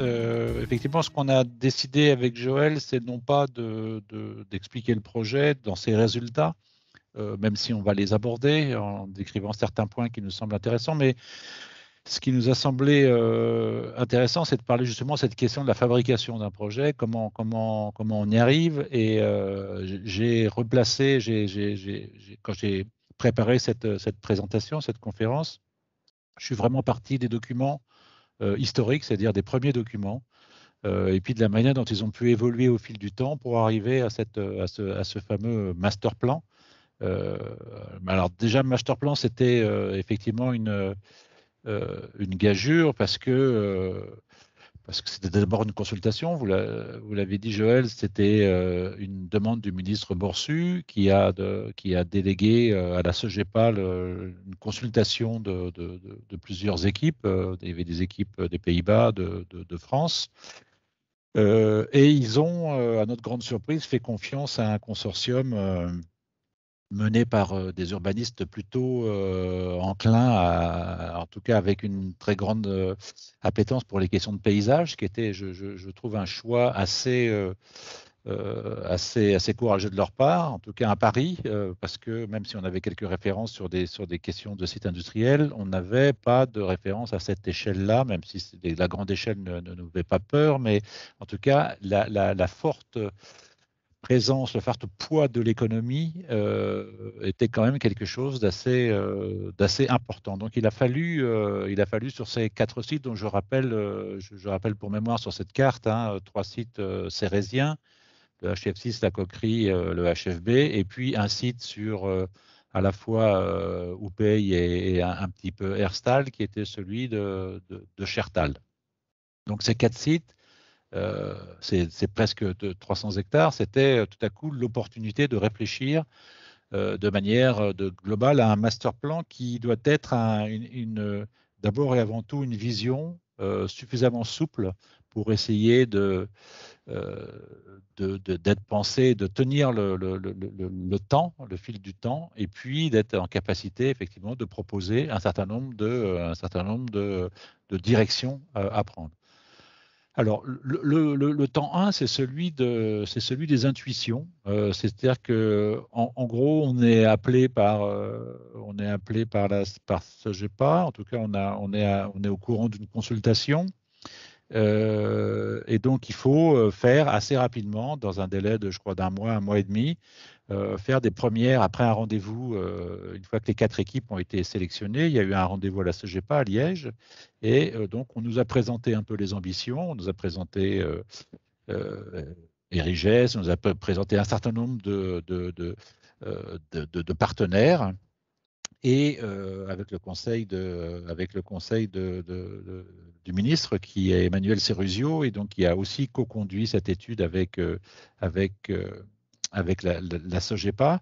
Euh, effectivement, ce qu'on a décidé avec Joël, c'est non pas d'expliquer le projet dans ses résultats, euh, même si on va les aborder en décrivant certains points qui nous semblent intéressants, mais ce qui nous a semblé euh, intéressant, c'est de parler justement de cette question de la fabrication d'un projet, comment, comment, comment on y arrive. Et j'ai replacé, quand j'ai préparé cette, cette présentation, cette conférence, je suis vraiment parti des documents euh, historiques, c'est-à-dire des premiers documents, euh, et puis de la manière dont ils ont pu évoluer au fil du temps pour arriver à, cette, euh, à, ce, fameux master plan. alors déjà, master plan, c'était effectivement une, une gageure parce que parce que c'était d'abord une consultation, vous l'avez dit Joël, c'était euh, une demande du ministre Borsu qui a, délégué euh, à la SEGEPAL euh, une consultation de, de, plusieurs équipes. Il y avait des équipes des Pays-Bas, de, France. et ils ont, à notre grande surprise, fait confiance à un consortium mené par euh, des urbanistes plutôt euh, enclins, à, en tout cas avec une très grande euh, appétence pour les questions de paysage, qui était, je, trouve, un choix assez, assez, assez courageux de leur part, en tout cas à Paris, parce que même si on avait quelques références sur des, sur des questions de sites industriels, on n'avait pas de référence à cette échelle-là, même si la grande échelle ne, ne, nous fait pas peur, mais en tout cas, la, la, la forte présence, le fort poids de l'économie euh, était quand même quelque chose d'assez euh, d'assez important. Donc il a fallu euh, il a fallu sur ces quatre sites dont je rappelle je, rappelle pour mémoire sur cette carte hein, trois sites cérésiens, le HF6, la Coquerie, le HFB et puis un site sur à la fois Oupey et, un, petit peu Herstal qui était celui de, de Chertal. Donc ces quatre sites euh, c'est presque 300 hectares, c'était euh, tout à coup l'opportunité de réfléchir euh, de manière globale à un master plan qui doit être d'abord et avant tout une vision suffisamment souple pour essayer de d'être pensé, de tenir le, temps, le fil du temps, et puis d'être en capacité effectivement de proposer un certain nombre de directions à prendre. Alors, le, temps 1, c'est celui, c'est celui des intuitions. Euh, c'est-à-dire qu'en en, gros, on est appelé par, euh, on est appelé par, la, par ce GEPA. En tout cas, on, est, au courant d'une consultation. Euh, et donc, il faut faire assez rapidement, dans un délai de, je crois, d'un mois, un mois et demi, euh, faire des premières après un rendez-vous. Euh, une fois que les quatre équipes ont été sélectionnées, il y a eu un rendez-vous à la CGPA à Liège. Et euh, donc, on nous a présenté un peu les ambitions, on nous a présenté Erigès, on nous a présenté un certain nombre de, de, de, partenaires. Et avec le conseil, de, avec le conseil du ministre qui est Emmanuel Sérusio, et donc qui a aussi co-conduit cette étude avec, avec avec la, la, SOGEPA,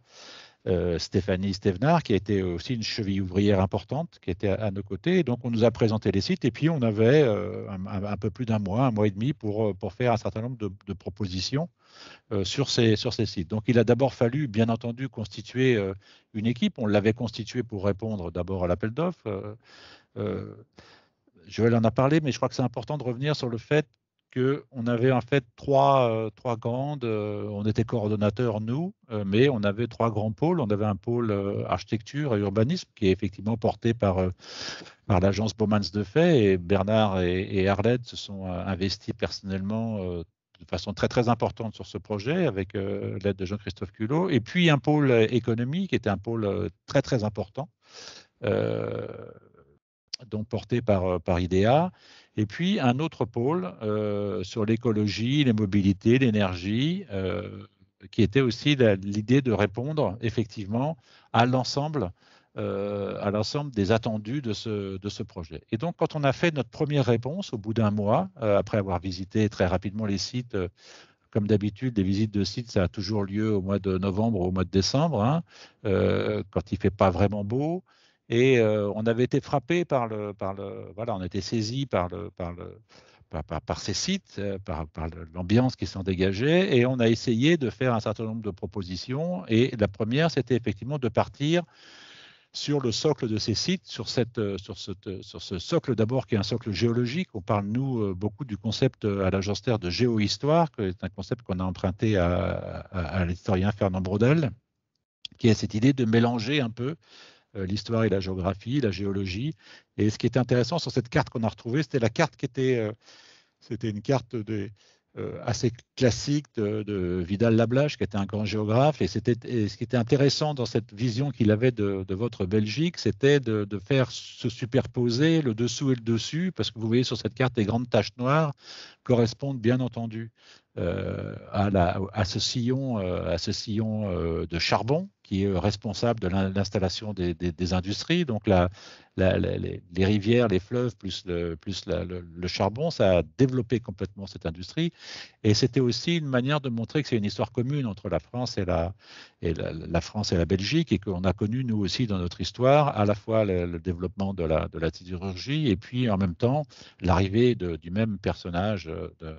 euh, Stéphanie Stevenard, qui a été aussi une cheville ouvrière importante, qui était à, nos côtés. donc, on nous a présenté les sites et puis on avait euh, un, peu plus d'un mois, un mois et demi pour, euh, pour faire un certain nombre de, propositions sur, ces, sur ces sites. Donc, il a d'abord fallu, bien entendu, constituer une équipe. On l'avait constituée pour répondre d'abord à l'appel d'offres. Joël en a parlé, mais je crois que c'est important de revenir sur le fait on avait en fait trois, euh, grandes, euh, on était coordonnateurs nous, euh, mais on avait trois grands pôles. On avait un pôle architecture et urbanisme qui est effectivement porté par, par l'agence Baumans de Fait et Bernard et, Arlette se sont investis personnellement de façon très très importante sur ce projet avec l'aide de Jean-Christophe Culot. Et puis un pôle économique qui était un pôle très très important, donc porté par, par IDEA. Et puis un autre pôle euh, sur l'écologie, les mobilités, l'énergie, euh, qui était aussi l'idée de répondre effectivement à l'ensemble euh, à l'ensemble des attendus de ce, projet. Et donc, quand on a fait notre première réponse au bout d'un mois, après avoir visité très rapidement les sites, comme d'habitude, les visites de sites, ça a toujours lieu au mois de novembre ou au mois de décembre, hein, quand il ne fait pas vraiment beau, et euh, on avait été frappé par le, par le, voilà, on a été saisi par le, par le, par, ces sites, euh, par, l'ambiance qui s'en dégageait, et on a essayé de faire un certain nombre de propositions. Et la première, c'était effectivement de partir sur le socle de ces sites, sur, cette, euh, sur, ce, sur ce socle d'abord qui est un socle géologique. On parle, nous, beaucoup du concept à l'agence Terre de géohistoire, qui est un concept qu'on a emprunté à, l'historien Fernand Brodel, qui est cette idée de mélanger un peu euh, l'histoire et la géographie, la géologie. Et ce qui était intéressant sur cette carte qu'on a retrouvée, c'était la carte qui était, euh, c'était une carte euh, assez classique de, vidal Lablache, qui était un grand géographe. Et, c'était, ce qui était intéressant dans cette vision qu'il avait de, votre Belgique, c'était de, faire se superposer le dessous et le dessus, parce que vous voyez sur cette carte, les grandes taches noires correspondent bien entendu à, la, à, ce sillon, à ce sillon de charbon qui est responsable de l'installation des, industries. Donc les, rivières, les fleuves, plus, le, plus le, charbon, ça a développé complètement cette industrie. Et c'était aussi une manière de montrer que c'est une histoire commune entre la France et la, et France et la Belgique, et qu'on a connu, nous aussi, dans notre histoire, à la fois le, développement de la, de la sidérurgie et puis en même temps l'arrivée du même personnage euh, de,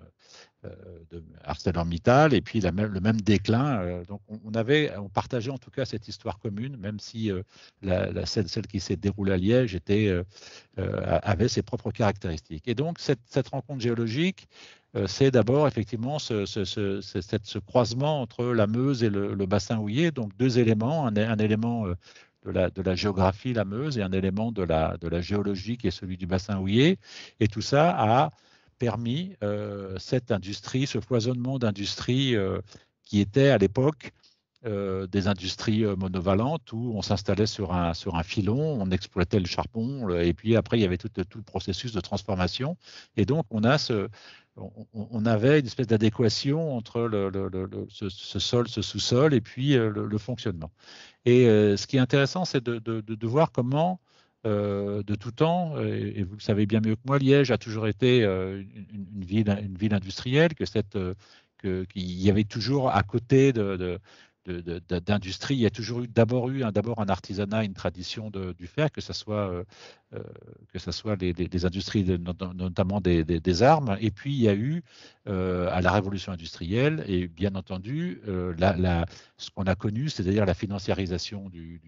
euh, de ArcelorMittal et puis même, le même déclin. Euh, donc on, avait, on partageait en tout cas cette histoire commune, même si euh, la, celle, qui s'est déroulée à Liège était, avait ses propres caractéristiques. Et donc cette, rencontre géologique, c'est d'abord effectivement ce, ce, croisement entre la Meuse et le, bassin houiller, donc deux éléments, un, élément de la, géographie, la Meuse, et un élément de la, de la géologie qui est celui du bassin houiller, et tout ça a permis euh, cette industrie, ce foisonnement d'industries euh, qui était à l'époque euh, des industries monovalentes où on s'installait sur un, sur un filon, on exploitait le charbon, et puis après, il y avait tout, le processus de transformation. Et donc, on, a ce, on, avait une espèce d'adéquation entre le, le, ce, sol, ce sous-sol, et puis le, fonctionnement. Et ce qui est intéressant, c'est de, de, voir comment euh, de tout temps. Et, vous le savez bien mieux que moi, Liège a toujours été euh, une, ville, une ville industrielle, que cette, euh, qu'il y avait toujours à côté de, d'industrie, il y a toujours eu d'abord eu d'abord un artisanat, une tradition du fer, que ce soit que soit les, industries, notamment des, armes, et puis il y a eu à la révolution industrielle et bien entendu la, ce qu'on a connu, c'est-à-dire la financiarisation du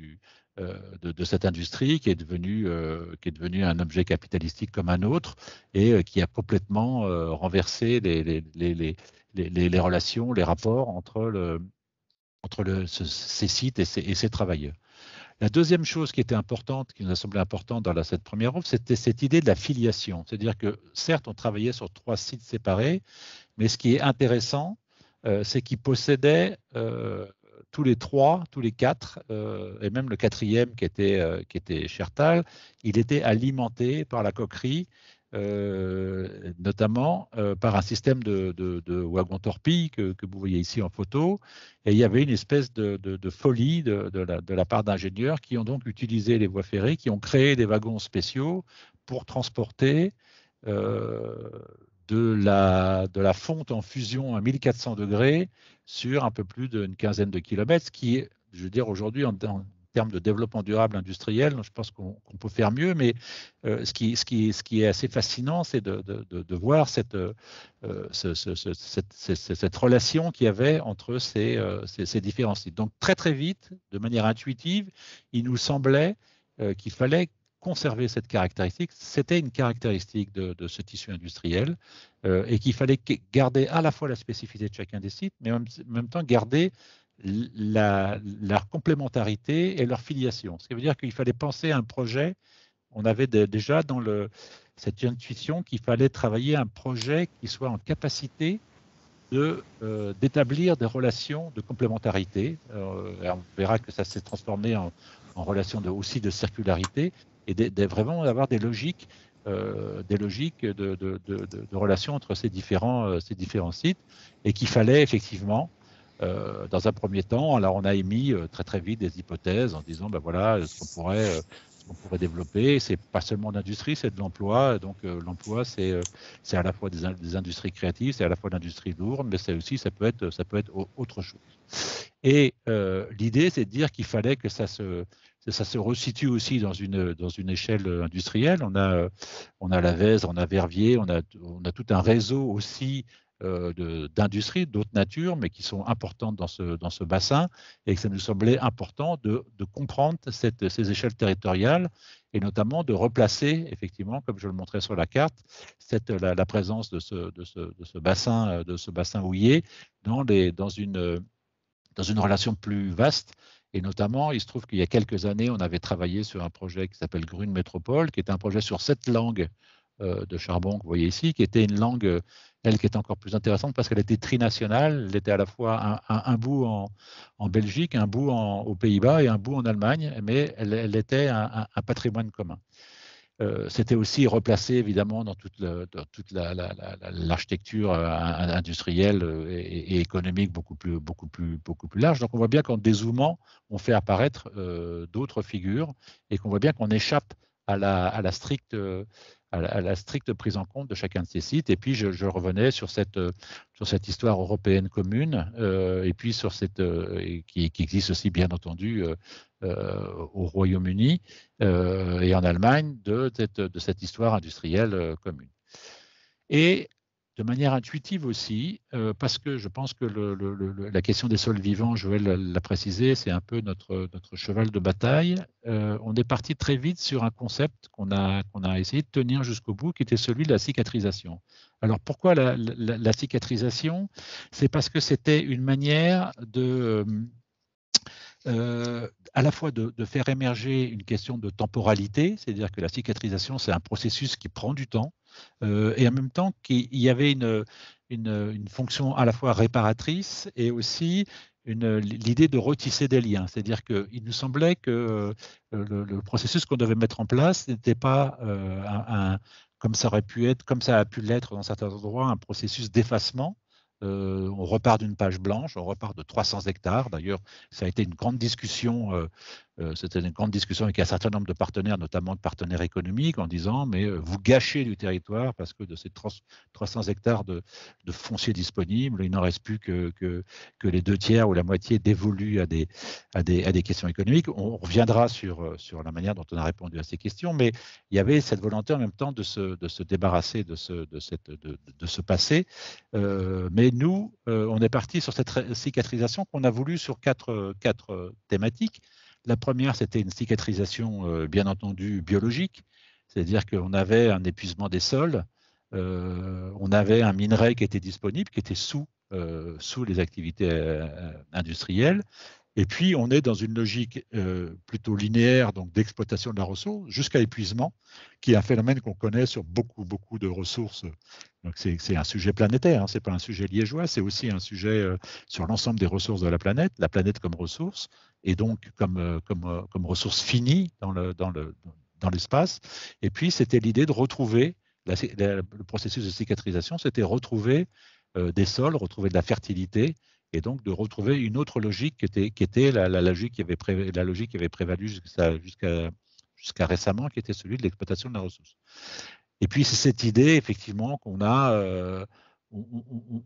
euh, de, cette industrie qui est devenue euh, qui est devenu un objet capitalistique comme un autre et euh, qui a complètement renversé les, les, les, les, relations, les rapports entre, le, entre le, ces sites et ces, travailleurs. La deuxième chose qui était importante, qui nous a semblé importante dans la, cette première offre, c'était cette idée de la filiation. C'est-à-dire que certes, on travaillait sur trois sites séparés, mais ce qui est intéressant, c'est qu'ils possédaient tous les trois, tous les quatre, euh, et même le quatrième qui était, euh, qui était Chertal, il était alimenté par la coquerie, euh, notamment par un système de, wagons de wagon torpille que, vous voyez ici en photo. Et il y avait une espèce de, folie de, la, part d'ingénieurs qui ont donc utilisé les voies ferrées, qui ont créé des wagons spéciaux pour transporter de la, fonte en fusion à 1400 degrés sur un peu plus d'une quinzaine de kilomètres, ce qui je veux dire, aujourd'hui, en, termes de développement durable industriel, je pense qu'on peut faire mieux, mais euh, ce, qui, est assez fascinant, c'est de, voir cette, relation qu'il y avait entre euh, ces, différences Donc très très vite, de manière intuitive, il nous semblait euh, qu'il fallait conserver cette caractéristique. C'était une caractéristique de, ce tissu industriel euh, et qu'il fallait garder à la fois la spécificité de chacun des sites, mais en même temps garder leur complémentarité et leur filiation. Ce qui veut dire qu'il fallait penser à un projet. On avait déjà dans cette intuition qu'il fallait travailler un projet qui soit en capacité euh, d'établir des relations de complémentarité. Euh, on verra que ça s'est transformé en, relation aussi de circularité, et vraiment d'avoir des logiques, euh, des logiques de, de, de, relations entre ces différents, euh, ces différents sites, et qu'il fallait effectivement, euh, dans un premier temps, alors on a émis très très vite des hypothèses en disant, ben voilà, ce qu'on pourrait, développer, pourrait développer, c'est pas seulement l'industrie, c'est de l'emploi. Donc l'emploi, c'est à la fois des, industries créatives, c'est à la fois l'industrie lourde, mais c'est aussi ça peut être ça peut être autre chose. Et l'idée, c'est de dire qu'il fallait que ça se ça se resitue aussi dans une, dans une échelle industrielle. On a, on a on a Verviers, on a, on a tout un réseau aussi euh, d'industries d'autres natures, mais qui sont importantes dans ce, dans ce bassin, et ça nous semblait important de, de comprendre ces échelles territoriales, et notamment de replacer, effectivement, comme je le montrais sur la carte, cette, la, présence de ce, de, ce, de ce, bassin, de ce bassin houillé dans, les, dans, une, dans une relation plus vaste et notamment, il se trouve qu'il y a quelques années, on avait travaillé sur un projet qui s'appelle Grune Métropole, qui est un projet sur cette langue euh, de charbon que vous voyez ici, qui était une langue, euh, elle, qui est encore plus intéressante parce qu'elle était trinationale. Elle était à la fois un, bout en, Belgique, un bout aux Pays-Bas et un bout en Allemagne, mais elle, était un patrimoine commun. Euh, c'était aussi replacé évidemment dans toute, l'architecture industrielle et, économique beaucoup plus, large. Donc on voit bien qu'en dézoomant, on fait apparaître euh, d'autres figures et qu'on voit bien qu'on échappe à la stricte euh, à la, stricte prise en compte de chacun de ces sites. Et puis, je, revenais euh, sur cette, histoire européenne commune, euh, et puis sur cette, euh, qui, existe aussi, bien entendu, au Royaume-Uni et en Allemagne, de, de cette histoire industrielle commune. Et de manière intuitive aussi, euh, parce que je pense que la question des sols vivants, Joël l'a précisé, c'est un peu notre, notre, cheval de bataille. Euh, on est parti très vite sur un concept qu'on a, a, essayé de tenir jusqu'au bout, qui était celui de la cicatrisation. Alors pourquoi la, cicatrisation C'est parce que c'était une manière de... Euh, à la fois de, faire émerger une question de temporalité, c'est-à-dire que la cicatrisation, c'est un processus qui prend du temps, euh, et en même temps qu'il y avait une, fonction à la fois réparatrice et aussi l'idée de retisser des liens. C'est-à-dire qu'il nous semblait que euh, le, processus qu'on devait mettre en place n'était pas euh, comme ça aurait pu être, comme ça a pu l'être dans certains endroits, un processus d'effacement, on repart d'une page blanche, on repart de 300 hectares. D'ailleurs, ça a été une grande discussion. C'était une grande discussion avec un certain nombre de partenaires, notamment de partenaires économiques, en disant mais vous gâchez du territoire parce que de ces 300 hectares de, fonciers foncier disponible, il n'en reste plus que, les deux tiers ou la moitié dévolus à des, questions économiques. On reviendra sur, la manière dont on a répondu à ces questions, mais il y avait cette volonté en même temps de se, débarrasser de ce, de ce passé, mais nous, euh, on est parti sur cette cicatrisation qu'on a voulu sur quatre, euh, thématiques. La première, c'était une cicatrisation, euh, bien entendu, biologique, c'est-à-dire qu'on avait un épuisement des sols, on avait un minerai qui était disponible, qui était sous les activités industrielles, et puis, on est dans une logique euh, plutôt linéaire, donc d'exploitation de la ressource jusqu'à épuisement, qui est un phénomène qu'on connaît sur beaucoup, beaucoup de ressources. Donc, c'est un sujet planétaire, hein, ce n'est pas un sujet liégeois, c'est aussi un sujet euh, sur l'ensemble des ressources de la planète, la planète comme ressource, et donc comme, euh, comme, comme ressource finie dans l'espace. Le, dans le, dans et puis, c'était l'idée de retrouver, le processus de cicatrisation, c'était retrouver des sols, retrouver de la fertilité, et donc de retrouver une autre logique qui était, qui était la, logique qui avait la logique qui avait prévalu jusqu'à récemment, qui était celui de l'exploitation de la ressource. Et puis c'est cette idée effectivement qu'on a euh,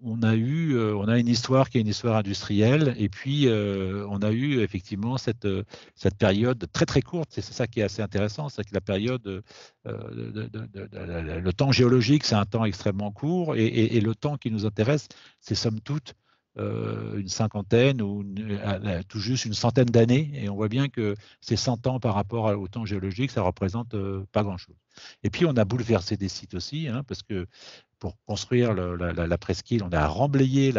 on a eu, euh, on a une histoire qui est une histoire industrielle, et puis euh, on a eu effectivement cette, cette période très très courte, c'est ça qui est assez intéressant, c'est que la période, le temps géologique, c'est un temps extrêmement court, et, et, le temps qui nous intéresse, c'est somme toute euh, une cinquantaine ou euh, euh, tout juste une centaine d'années. Et on voit bien que ces 100 ans par rapport au temps géologique, ça représente pas grand-chose. Et puis on a bouleversé des sites aussi, hein, parce que pour construire la, presqu'île, on a remblayé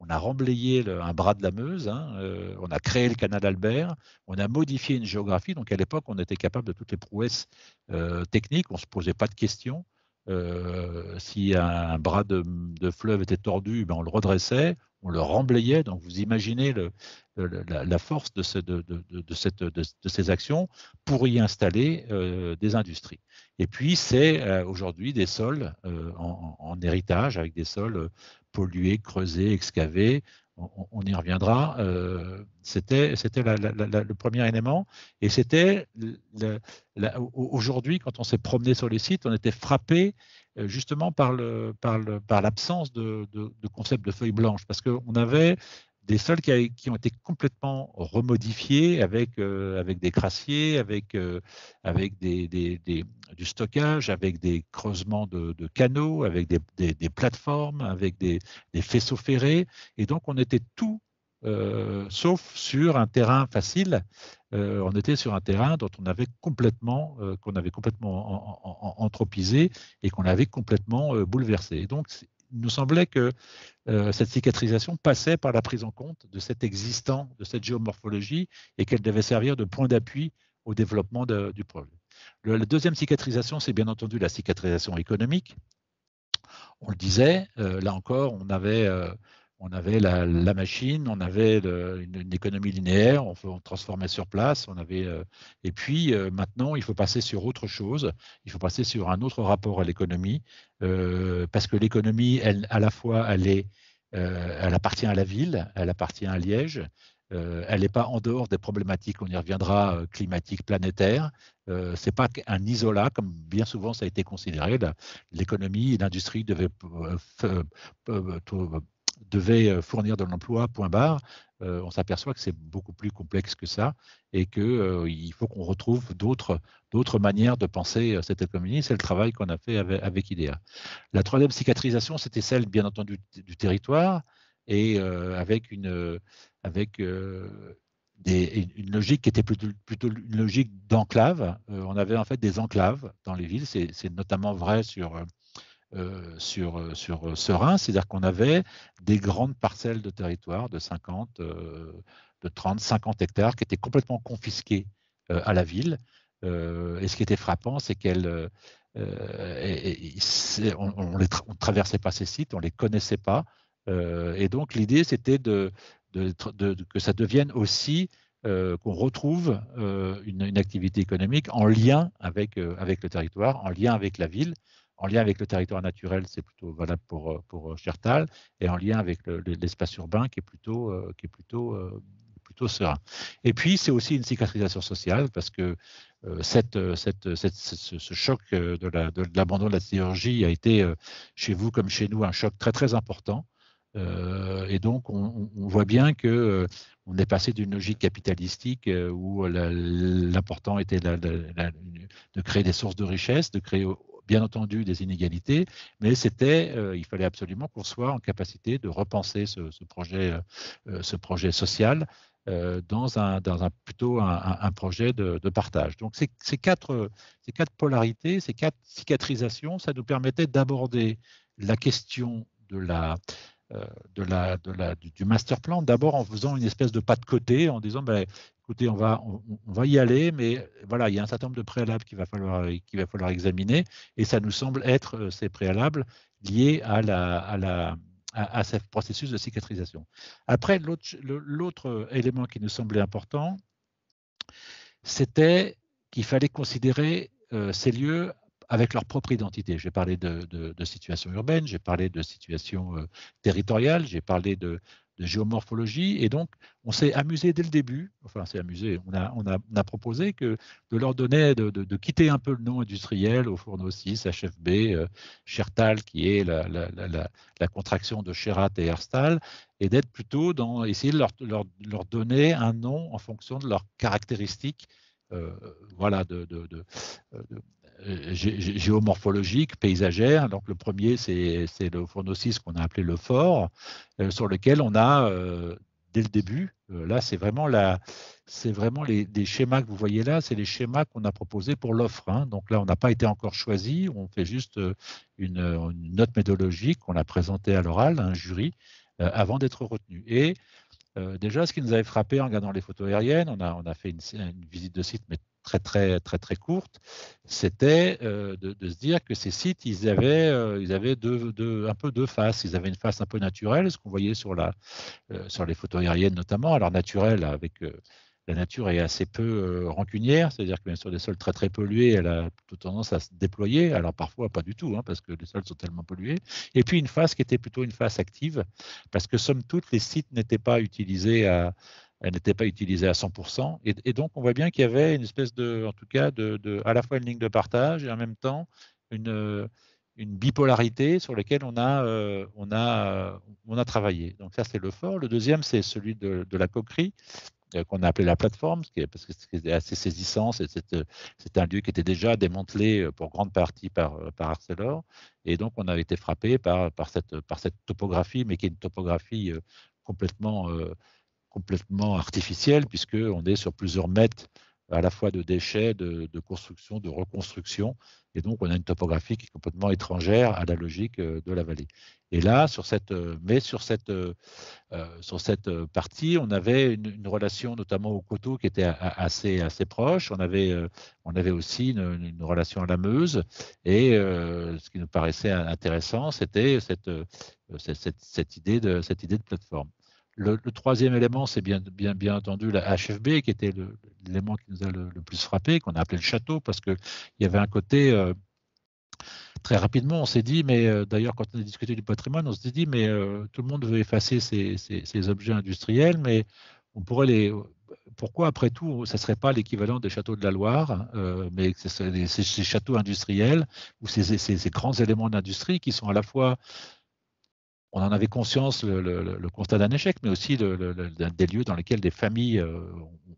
on a remblayé un bras de la Meuse, hein, on a créé le canal Albert, on a modifié une géographie. Donc à l'époque, on était capable de toutes les prouesses techniques, on ne se posait pas de questions. Euh, si un bras de, fleuve était tordu, ben on le redressait, on le remblayait. Donc vous imaginez la, force de, ces actions pour y installer euh, des industries. Et puis c'est euh, aujourd'hui des sols en, héritage, avec des sols pollués, creusés, excavés, on, y reviendra, euh, c'était le premier élément. Et c'était aujourd'hui, quand on s'est promené sur les sites, on était frappé euh, justement par l'absence de, de, de, concept de feuille blanche, parce qu'on avait des sols qui, ont été complètement remodifiés avec, euh, avec des crassiers, avec, euh, avec du stockage, avec des creusements de, canaux, avec des, plateformes, avec des, faisceaux ferrés. Et donc, on était tout, euh, sauf sur un terrain facile, on était sur un terrain dont on avait complètement, qu'on avait complètement anthropisé et qu'on avait complètement bouleversé il nous semblait que euh, cette cicatrisation passait par la prise en compte de cet existant, de cette géomorphologie, et qu'elle devait servir de point d'appui au développement du projet. Le, la deuxième cicatrisation, c'est bien entendu la cicatrisation économique. On le disait, euh, là encore, on avait euh, on avait la, machine, on avait une, économie linéaire, on, transformait sur place, on avait euh, et puis euh, maintenant il faut passer sur autre chose, il faut passer sur un autre rapport à l'économie euh, parce que l'économie, elle, à la fois, elle appartient à la ville, elle appartient à Liège, elle n'est pas en dehors des problématiques, on y reviendra, climatiques, planétaires. Ce n'est pas un isolat, comme bien souvent ça a été considéré. L'économie et l'industrie devaient devait euh, fournir de l'emploi, point barre, euh, on s'aperçoit que c'est beaucoup plus complexe que ça et qu'il euh, faut qu'on retrouve d'autres manières de penser cette économie. C'est le travail qu'on a fait avec, IDEA. La troisième cicatrisation, c'était celle, bien entendu, du territoire et avec une, logique qui était plutôt, plutôt une logique d'enclave. on avait en fait des enclaves dans les villes. C'est notamment vrai sur euh, sur, euh, euh, ce Rhin, c'est-à-dire qu'on avait des grandes parcelles de territoire de 50, de 30, 50 hectares qui étaient complètement confisquées à la ville. et ce qui était frappant, c'est qu'on on ne traversait pas ces sites, on ne les connaissait pas. et donc l'idée, c'était que ça devienne aussi qu'on retrouve une, activité économique en lien avec, avec le territoire, en lien avec la ville en lien avec le territoire naturel, c'est plutôt valable pour, euh, pour euh, Chertal, et en lien avec l'espace urbain qui est plutôt, euh, qui est plutôt, plutôt serein. Et puis, c'est aussi une cicatrisation sociale, parce que ce, choc de l'abandon de, la sidérurgie a été, chez vous comme chez nous, un choc très très important. et donc, on, voit bien que on est passé d'une logique capitalistique où l'important était de créer des sources de richesse, de créer bien entendu des inégalités, mais c'était, euh, il fallait absolument qu'on soit en capacité de repenser ce, projet, euh, euh, ce projet social dans, un, dans un, plutôt un, projet de, partage. Donc ces, ces, quatre, ces quatre polarités, ces quatre cicatrisations, ça nous permettait d'aborder la question de la, euh, de la, de du master plan, d'abord en faisant une espèce de pas de côté, en disant ben, écoutez, on va, on, va y aller, mais euh, voilà, il y a un certain nombre de préalables qu'il va falloir, va falloir examiner, et ça nous semble être euh, ces préalables liés à, la, la, à, ce processus de cicatrisation. Après, l'autre élément qui nous semblait important, c'était qu'il fallait considérer ces lieux avec leur propre identité. J'ai parlé de, situation urbaine, j'ai parlé de situation territoriales, euh, territoriale, j'ai parlé de, géomorphologie. Et donc, on s'est amusé dès le début, enfin, c'est amusé, on a, on, on a, proposé que de leur donner, de, quitter un peu le nom industriel au fourneau 6, HFB, euh, qui est la, contraction de Sherat et Herstal, et d'être plutôt dans, essayer de leur, donner un nom en fonction de leurs caractéristiques. Euh, voilà, de, euh, euh, géomorphologique, géomorphologiques, paysagères. Donc le premier, c'est le ce qu'on a appelé le fort, euh, sur lequel on a, euh, dès le début, là c'est vraiment, la, vraiment les, schémas que vous voyez là, c'est les schémas qu'on a proposés pour l'offre. Hein. Donc là, on n'a pas été encore choisi, on fait juste une, note méthodologique qu'on a présentée à l'oral, un jury, avant d'être retenu. Et déjà, ce qui nous avait frappé en regardant les photos aériennes, on a, on a fait une, une, visite de site, mais très très très très courte, c'était euh, de, se dire que ces sites, ils avaient, euh, ils avaient deux, un peu deux faces. Ils avaient une face un peu naturelle, ce qu'on voyait sur, la, euh, sur les photos aériennes notamment. Alors naturelle, avec la nature est assez peu rancunière, c'est-à-dire que sur des sols très très pollués, elle a plutôt tendance à se déployer. Alors parfois pas du tout, hein, parce que les sols sont tellement pollués. Et puis une face qui était plutôt une face active, parce que somme toute, les sites n'étaient pas utilisés à elle n'était pas utilisée à 100%. Et, donc, on voit bien qu'il y avait une espèce de, en tout cas, de, à la fois une ligne de partage et en même temps une, une bipolarité sur laquelle on a, euh, on a, euh, on a travaillé. Donc, ça, c'est le fort. Le deuxième, c'est celui de, la coquerie euh, qu'on a appelé la plateforme, parce que c'était assez saisissant. c'est un lieu qui était déjà démantelé pour grande partie par, par Arcelor. Et donc, on avait été frappé par, par, cette, par cette topographie, mais qui est une topographie complètement complètement artificielle, puisqu'on est sur plusieurs mètres à la fois de déchets, de, construction, de reconstruction. Et donc, on a une topographie qui est complètement étrangère à la logique euh, de la vallée. Et là, sur cette, euh, mais sur cette, euh, sur cette partie, on avait une, relation notamment au coteau qui était assez, assez proche. On avait, on avait aussi une, relation à la Meuse. Et ce qui nous paraissait intéressant, c'était cette, cette, idée de, cette idée de plateforme. Le, troisième élément, c'est bien, bien, bien entendu la HFB, qui était l'élément qui nous a le, plus frappé, qu'on a appelé le château, parce qu'il y avait un côté euh, très rapidement, on s'est dit, mais euh, d'ailleurs, quand on a discuté du patrimoine, on s'est dit, mais euh, tout le monde veut effacer ces, objets industriels, mais on pourrait les. Pourquoi, après tout, ce ne serait pas l'équivalent des châteaux de la Loire, hein, mais ces, châteaux industriels ou ces, grands éléments d'industrie qui sont à la fois on en avait conscience le, constat d'un échec, mais aussi des lieux dans lesquels des familles euh,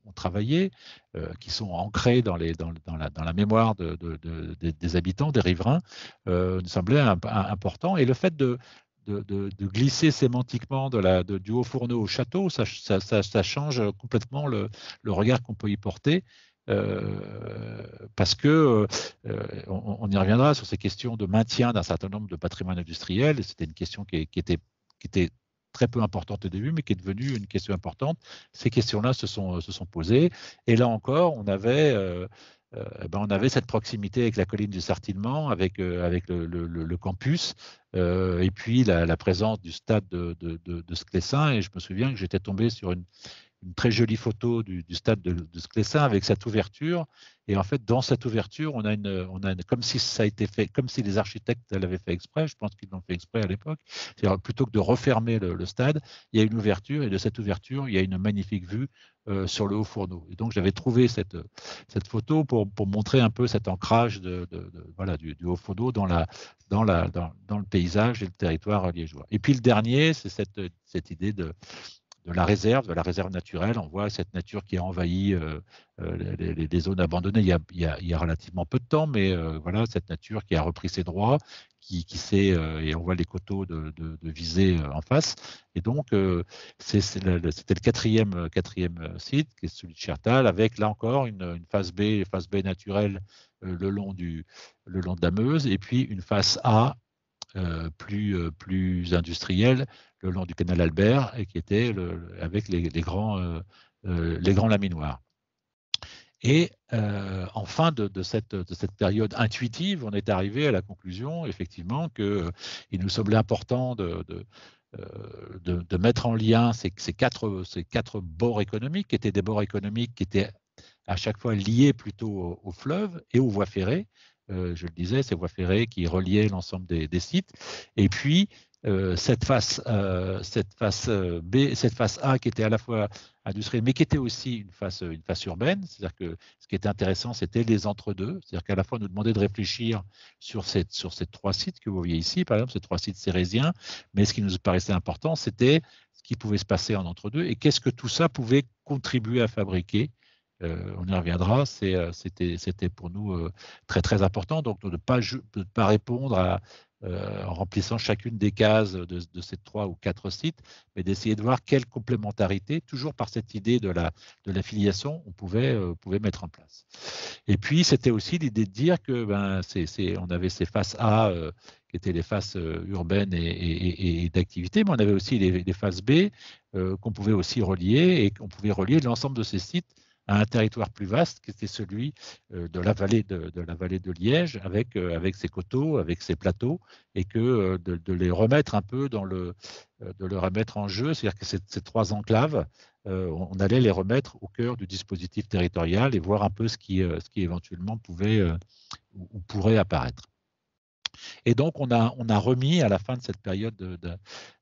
ont, travaillé, euh, qui sont ancrés dans, la, mémoire des habitants, des riverains, euh, nous semblait important. Et le fait de, glisser sémantiquement de la, du haut fourneau au château, ça change complètement le, regard qu'on peut y porter. Euh, parce que euh, on, y reviendra sur ces questions de maintien d'un certain nombre de patrimoines industriels. C'était une question qui, était, qui était très peu importante au début, mais qui est devenue une question importante. Ces questions-là se sont, se sont posées. Et là encore, on avait, euh, ben, on avait cette proximité avec la colline du Sartinement, avec, avec le, campus, et puis la, présence du stade de, de, de Sclessin. Et je me souviens que j'étais tombé sur une, une très jolie photo du, stade de, de Sclessin avec cette ouverture. Et en fait, dans cette ouverture, on a une, on a comme si ça a été fait, comme si les architectes l'avaient fait exprès. Je pense qu'ils l'ont fait exprès à l'époque. C'est-à-dire plutôt que de refermer le, stade, il y a une ouverture et de cette ouverture, il y a une magnifique vue euh, sur le haut fourneau. Et donc, j'avais trouvé cette, cette photo pour, pour, montrer un peu cet ancrage de, voilà du, haut fourneau dans, la, dans, la, dans, dans le paysage et le territoire liégeois. Et puis le dernier, c'est cette, cette idée de de la réserve, de la réserve naturelle. On voit cette nature qui a envahi euh, euh, les, zones abandonnées il y, a, relativement peu de temps, mais euh, voilà, cette nature qui a repris ses droits, qui, sait, et on voit les coteaux de, de, visée en face. Et donc, c'était le quatrième, site, qui est celui de Chertal, avec là encore une, phase B, phase B naturelle le long, du, le long de la Meuse, et puis une phase A euh, plus, euh, plus industriel le long du canal Albert et qui était avec les, grands, euh, les grands laminoirs. Et en fin de, cette, de, cette, période intuitive, on est arrivé à la conclusion, effectivement, qu'il nous semblait important de, de, mettre en lien ces, ces, quatre, ces, quatre, bords économiques, qui étaient des bords économiques qui étaient à chaque fois liés plutôt au fleuve et aux voies ferrées, euh, je le disais, ces voies ferrées qui reliaient l'ensemble des, sites. Et puis, euh, cette face, euh, B, cette face A qui était à la fois industrielle, mais qui était aussi une face, urbaine. C'est-à-dire que ce qui était intéressant, c'était les entre-deux. C'est-à-dire qu'à la fois, on nous demandait de réfléchir sur, sur ces trois sites que vous voyez ici, par exemple, ces trois sites cérésiens, mais ce qui nous paraissait important, c'était ce qui pouvait se passer en entre-deux et qu'est-ce que tout ça pouvait contribuer à fabriquer euh, on y reviendra, euh, c'était pour nous euh, très très important. Donc de ne pas, répondre en remplissant chacune des cases de, ces trois ou quatre sites, mais d'essayer de voir quelle complémentarité, toujours par cette idée de la, on pouvait, mettre en place. Et puis, c'était aussi l'idée de dire que ben, on avait ces faces A qui étaient les faces urbaines et, d'activité, mais on avait aussi les, les phases B qu'on pouvait aussi relier et qu'on pouvait relier l'ensemble de ces sites à un territoire plus vaste qui était celui euh, de la vallée de, la vallée de Liège avec, euh, avec ses coteaux, avec ses plateaux, et que euh, de, les remettre un peu dans le, de remettre en jeu, c'est-à-dire que ces, trois enclaves, on allait les remettre au cœur du dispositif territorial et voir un peu ce qui, ce qui éventuellement pouvait ou pourrait apparaître. Et donc, on a, on a, remis, à la fin de cette période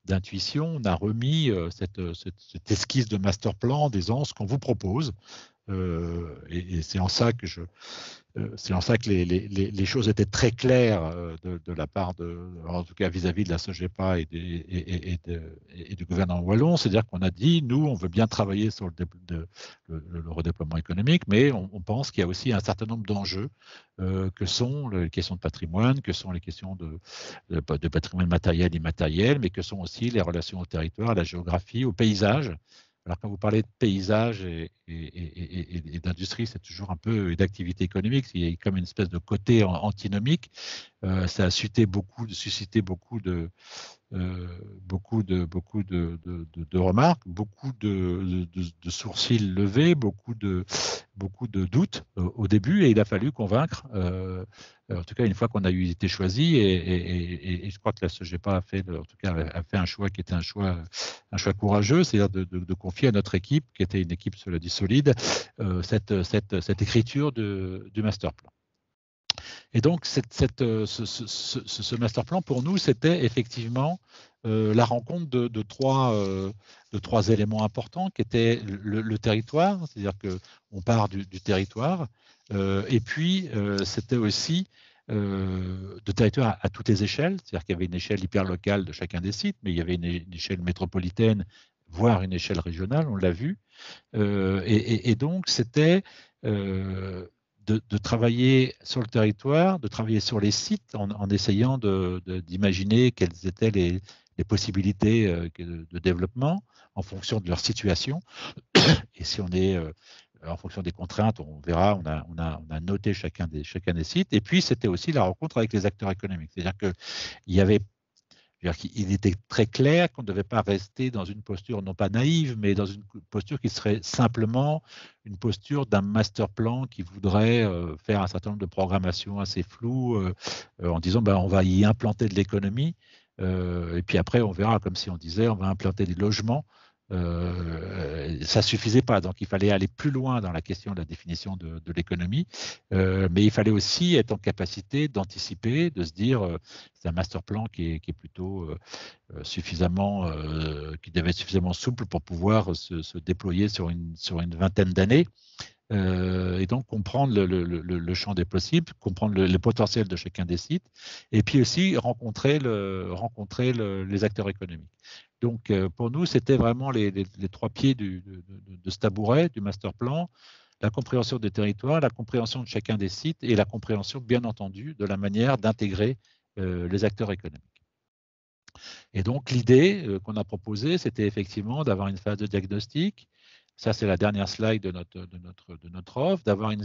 d'intuition, on a remis cette, cette, esquisse de master plan en ce qu'on vous propose, euh, et, c'est en ça que je, euh, c'est en ça que les, choses étaient très claires euh, de, la part de, en tout cas vis-à-vis de la SOGEPA et, du gouvernement wallon, c'est-à-dire qu'on a dit, nous, on veut bien travailler sur le, de, le, redéploiement économique, mais on, pense qu'il y a aussi un certain nombre d'enjeux que sont les questions de patrimoine, que sont les questions de, de patrimoine matériel et immatériel, mais que sont aussi les relations au territoire, à la géographie, au paysage, alors quand vous parlez de paysage et, d'industrie, c'est toujours un peu d'activité économique, il y a comme une espèce de côté antinomique. Euh, ça a suscité beaucoup, suscité beaucoup de, euh, beaucoup, de, beaucoup de, remarques, beaucoup de, sourcils levés, beaucoup de, beaucoup de doutes euh, au début, et il a fallu convaincre, euh, en tout cas une fois qu'on a été choisi, et, je crois que la SGP a fait, en tout cas, a fait un choix qui était un choix, un choix courageux, c'est-à-dire de, confier à notre équipe, qui était une équipe, cela dit, solide, cette, cette, cette écriture du master plan. Et donc, euh, ce, ce, master plan, pour nous, c'était effectivement euh, la rencontre de, trois, euh, de trois éléments importants, qui étaient le, territoire, c'est-à-dire qu'on part du, territoire, et puis c'était aussi de territoire à, toutes les échelles, c'est-à-dire qu'il y avait une échelle hyper locale de chacun des sites, mais il y avait une, échelle métropolitaine, voire une échelle régionale, on l'a vu. Et, et, donc, c'était de, travailler sur le territoire, de travailler sur les sites en, essayant d'imaginer quelles étaient les, possibilités euh, de développement en fonction de leur situation. Et si on est euh, en fonction des contraintes, on verra, on a, noté chacun des, chacun des sites. Et puis, c'était aussi la rencontre avec les acteurs économiques. C'est-à-dire qu'il n'y avait il était très clair qu'on ne devait pas rester dans une posture non pas naïve, mais dans une posture qui serait simplement une posture d'un master plan qui voudrait euh, faire un certain nombre de programmations assez floues euh, euh, en disant ben, on va y implanter de l'économie et puis après on verra comme si on disait on va implanter des logements euh, ça suffisait pas. Donc il fallait aller plus loin dans la question de la définition de, l'économie, euh, mais il fallait aussi être en capacité d'anticiper, de se dire euh, c'est un master plan qui est, plutôt suffisamment, qui devait être suffisamment souple pour pouvoir se, déployer sur une, sur une vingtaine d'années. et donc comprendre le, champ des possibles, comprendre le, potentiel de chacun des sites, et puis aussi rencontrer, rencontrer les acteurs économiques. Donc euh, pour nous, c'était vraiment les, trois pieds du, de, ce tabouret, du master plan, la compréhension des territoires, la compréhension de chacun des sites et la compréhension, bien entendu, de la manière d'intégrer euh, les acteurs économiques. Et donc l'idée euh, qu'on a proposée, c'était effectivement d'avoir une phase de diagnostic. Ça, c'est la dernière slide de notre, notre, de notre offre, d'avoir une,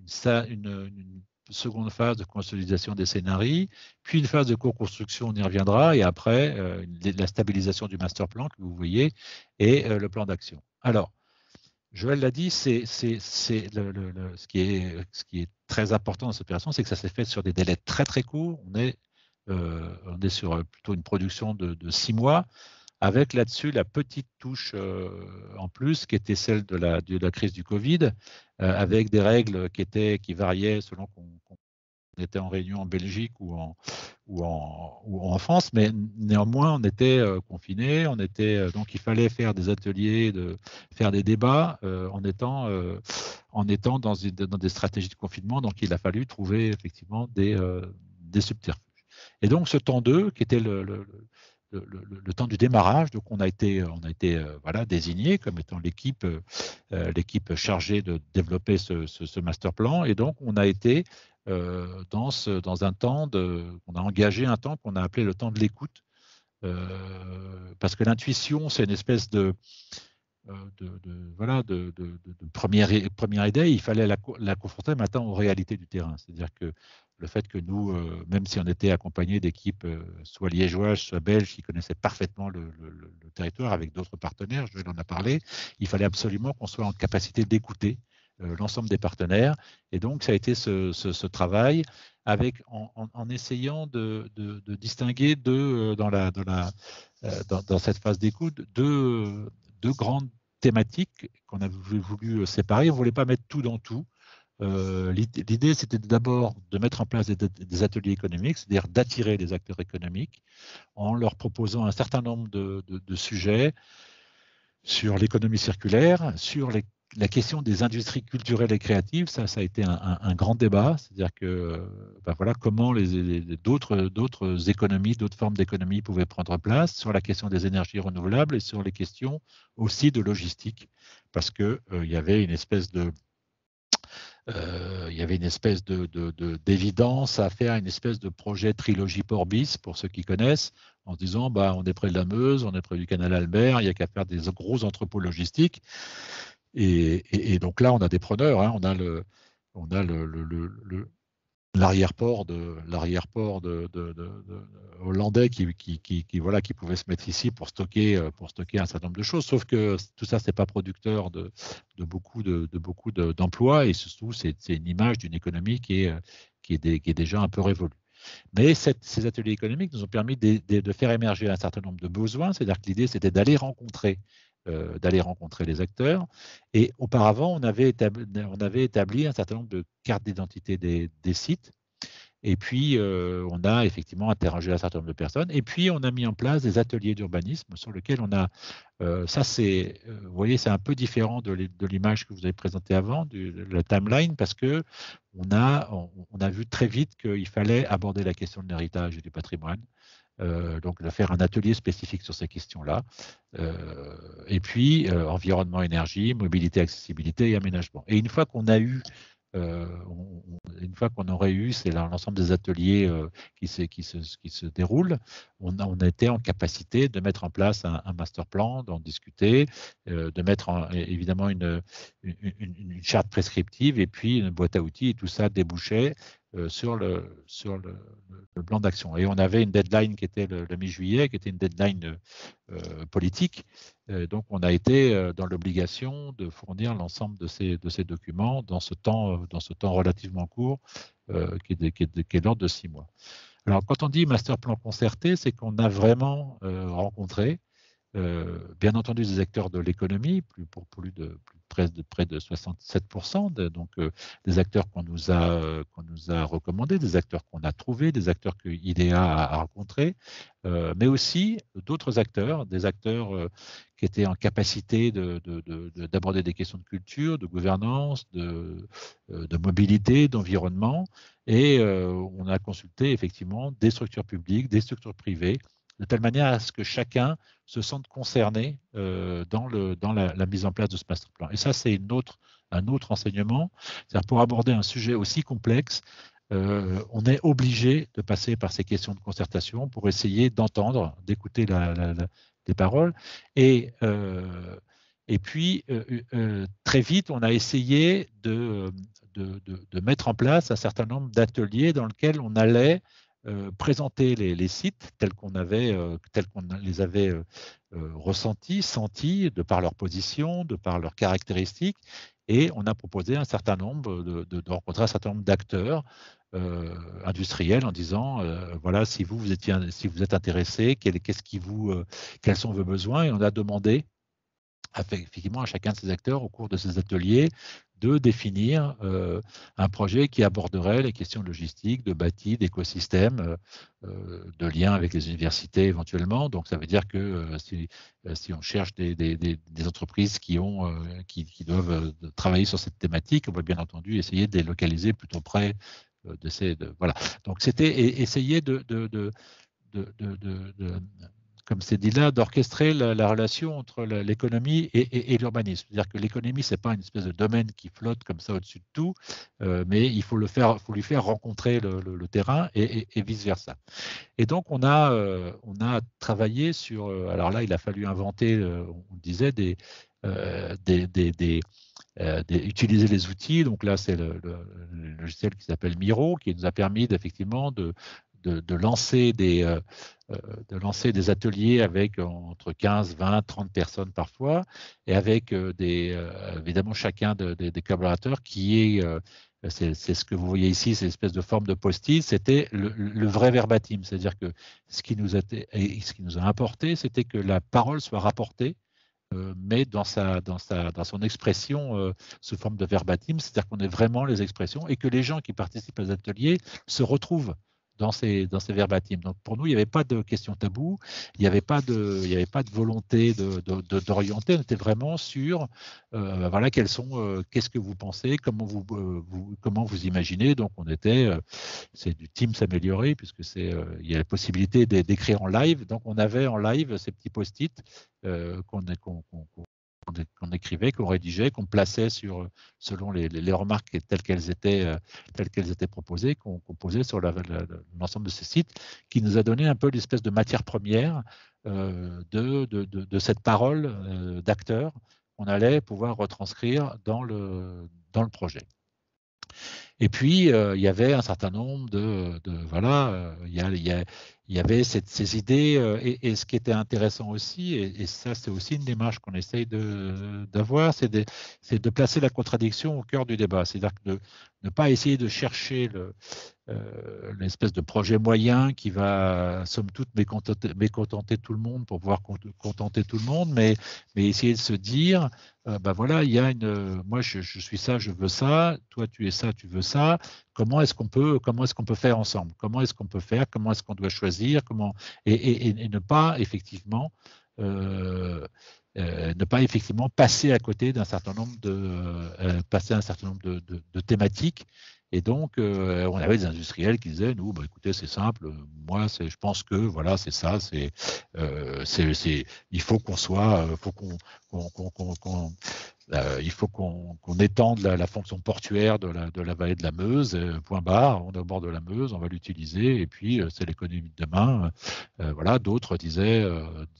une seconde phase de consolidation des scénarios, puis une phase de co-construction, on y reviendra, et après euh, la stabilisation du master plan que vous voyez et euh, le plan d'action. Alors, Joël l'a dit, c'est ce, qui est, très important dans cette opération, c'est que ça s'est fait sur des délais très très courts. On est, euh, sur plutôt une production de, de six mois avec là-dessus la petite touche euh, en plus qui était celle de la, la crise du Covid, euh, avec des règles qui, étaient, qui variaient selon qu'on était en réunion en Belgique ou en, ou en, France, mais néanmoins, on était confiné, euh, confinés, on était, donc il fallait faire des ateliers, de, faire des débats en étant, en étant dans, une, des stratégies de confinement, donc il a fallu trouver effectivement des, des subterfuges. Et donc ce temps 2, qui était le, le, temps du démarrage. Donc on a été, euh, on a été euh, voilà, désigné comme étant l'équipe euh, l'équipe chargée de développer ce, ce, master plan. Et donc on a été dans, ce, dans un temps de, on a engagé un temps qu'on a appelé le temps de l'écoute, parce que l'intuition c'est une espèce de voilà, de, première, première idée, il fallait la, la confronter maintenant aux réalités du terrain. C'est-à-dire que le fait que nous, euh, même si on était accompagné d'équipes euh, soit liégeoises, soit belges, qui connaissaient parfaitement le, territoire avec d'autres partenaires, je en ai parlé, il fallait absolument qu'on soit en capacité d'écouter euh, l'ensemble des partenaires. Et donc, ça a été ce, travail avec, en, essayant de, de, distinguer dans, la, cette phase d'écoute, deux, grandes thématiques qu'on a voulu, voulu séparer. On ne voulait pas mettre tout dans tout euh, l'idée, c'était d'abord de mettre en place des, ateliers économiques, c'est-à-dire d'attirer des acteurs économiques en leur proposant un certain nombre de, sujets sur l'économie circulaire, sur la question des industries culturelles et créatives. Ça, ça a été un, grand débat, c'est-à-dire que ben voilà comment les, d'autres économies, d'autres formes d'économie pouvaient prendre place sur la question des énergies renouvelables et sur les questions aussi de logistique, parce que euh, il y avait une espèce de euh, il y avait une espèce de, d'évidence à faire une espèce de projet trilogie Porbis, pour ceux qui connaissent, en se disant bah, on est près de la Meuse, on est près du canal Albert, il n'y a qu'à faire des gros entrepôts logistiques. Et, donc là, on a des preneurs, hein. on a le, l'arrière-port de l'arrière-port de, hollandais qui, qui, qui, voilà qui pouvait se mettre ici pour stocker euh, pour stocker un certain nombre de choses sauf que tout ça c'est pas producteur de, beaucoup de, beaucoup d'emplois et surtout c'est une image d'une économie qui est qui est, est déjà un peu révolue mais ces ateliers économiques nous ont permis de, de, de, faire émerger un certain nombre de besoins, c'est-à-dire que l'idée c'était d'aller rencontrer euh, d'aller rencontrer les acteurs. Et auparavant, on avait établi, un certain nombre de cartes d'identité des, sites. Et puis, euh, on a effectivement interrogé un certain nombre de personnes. Et puis, on a mis en place des ateliers d'urbanisme sur lesquels on a. Euh, ça, c'est. vous voyez, c'est un peu différent de l'image que vous avez présentée avant, de la timeline, parce que a, on a vu très vite qu'il fallait aborder la question de l'héritage et du patrimoine. Euh, donc de faire un atelier spécifique sur ces questions-là. Euh, et puis, euh, environnement, énergie, mobilité, accessibilité et aménagement. Et une fois qu'on a eu une fois qu'on aurait eu, c'est l'ensemble des ateliers qui, se, qui, qui, se, déroulent, on, on, était en capacité de mettre en place un, master plan, d'en discuter, de mettre évidemment une, charte prescriptive et puis une boîte à outils, et tout ça débouchait euh, sur le, sur le, plan d'action. Et on avait une deadline qui était le, mi-juillet, qui était une deadline euh, politique. Euh, donc on a été dans l'obligation de fournir l'ensemble de ces, de ces documents dans ce temps, dans ce temps relativement court, qui est, qui est l'ordre de six mois. Alors quand on dit master plan concerté, c'est qu'on a vraiment rencontré, bien entendu, des acteurs de l'économie, plus, pour plus de plus près de, près de 67%, donc euh, des acteurs qu'on nous, a, euh, qu'on nous a recommandés, des acteurs qu'on a trouvés, des acteurs que IDEA a, rencontrés, euh, mais aussi d'autres acteurs, des acteurs qui étaient en capacité de, d'aborder des questions de culture, de gouvernance, de, de mobilité, d'environnement, et on a consulté effectivement des structures publiques, des structures privées, de telle manière à ce que chacun se sente concerné euh, dans, le, dans la, mise en place de ce master plan. Et ça, c'est autre, un autre enseignement. cest pour aborder un sujet aussi complexe, euh, on est obligé de passer par ces questions de concertation pour essayer d'entendre, d'écouter la, les paroles. Et, euh, et puis, très vite, on a essayé de, de, de, de, mettre en place un certain nombre d'ateliers dans lesquels on allait euh, présenter les, sites tels qu'on avait, euh, qu'on les avait euh, ressentis, sentis, de par leur position, de par leurs caractéristiques, et on a proposé un certain nombre de, rencontrer un certain nombre d'acteurs industriels en disant voilà si vous vous étiez si vous êtes intéressé, qu'est-ce qui vous, quels sont vos besoins, et on a demandé effectivement à chacun de ces acteurs au cours de ces ateliers de définir euh, un projet qui aborderait les questions logistiques, de bâti, d'écosystèmes, euh, euh, de liens avec les universités éventuellement. Donc ça veut dire que si, on cherche des, entreprises qui, ont, qui, doivent travailler sur cette thématique, on va bien entendu essayer de les localiser plutôt près de ces... voilà. Donc c'était e-, essayer de comme c'est dit là, d'orchestrer la, relation entre l'économie et, l'urbanisme. C'est-à-dire que l'économie, ce n'est pas une espèce de domaine qui flotte comme ça au-dessus de tout, euh, mais il faut, le faire, faut lui faire rencontrer le, terrain et, vice-versa. Et donc, on a, euh, on a travaillé sur... Euh, alors là, il a fallu inventer, on disait, des, utiliser les outils. Donc là, c'est le, le, logiciel qui s'appelle Miro, qui nous a permis d'effectivement de, de, lancer des, euh, euh, de lancer des ateliers avec euh, entre 15, 20, 30 personnes parfois, et avec des, évidemment chacun des collaborateurs qui est, c'est ce que vous voyez ici, c'est espèce de forme de post-it, c'était le, vrai verbatim, c'est-à-dire que ce qui nous a, ce qui nous a importé, c'était que la parole soit rapportée mais dans, sa, dans, sa, dans son expression sous forme de verbatim, c'est-à-dire qu'on est vraiment les expressions et que les gens qui participent aux ateliers se retrouvent dans ces, dans ces verbatim Donc pour nous, il n'y avait pas de questions tabou il n'y avait, pas de, il avait pas de volonté d'orienter, de, on était vraiment sur euh, ben voilà, quels sont, euh, qu'est-ce que vous pensez, comment vous, euh, vous, comment vous imaginez. Donc on était, c'est du team s'améliorer, puisque c'est il y a la possibilité d'écrire en live. Donc on avait en live ces petits post-it qu'on qu'on écrivait, qu'on rédigeait, qu'on plaçait sur, selon les, remarques telles qu'elles étaient, euh, telles qu'elles étaient proposées, qu'on composait posait sur l'ensemble de ces sites, qui nous a donné un peu l'espèce de matière première euh, de, cette parole euh, d'acteur qu'on allait pouvoir retranscrire dans le, dans le projet. Et puis, euh, il y avait un certain nombre de, voilà, euh, il y, a, y, avait ces idées. Euh, et, ce qui était intéressant aussi, et, ça, c'est aussi une démarche qu'on essaye d'avoir, c'est de, placer la contradiction au cœur du débat. C'est-à-dire de ne pas essayer de chercher l'espèce de projet moyen qui va, somme toute, mécontenter, tout le monde pour pouvoir contenter tout le monde, mais, mais essayer de se dire, ben voilà, il y a une, moi je, je suis ça, je veux ça, toi tu es ça, tu veux ça, comment est-ce qu'on peut, comment est-ce qu'on peut faire ensemble Comment est-ce qu'on peut faire Comment est-ce qu'on doit choisir Comment et, ne pas effectivement euh, euh, ne pas effectivement passer à côté d'un certain nombre de euh, passer un certain nombre de, thématiques. Et donc, on avait des industriels qui disaient, nous, bah, écoutez, c'est simple, moi, je pense que, voilà, c'est ça, c'est, il faut qu'on soit, faut qu'on, euh, il faut qu'on étende la, fonction portuaire de la, vallée de la Meuse, euh, point barre, on est au bord de la Meuse, on va l'utiliser, et puis euh, c'est l'économie de demain. voilà, d'autres disaient,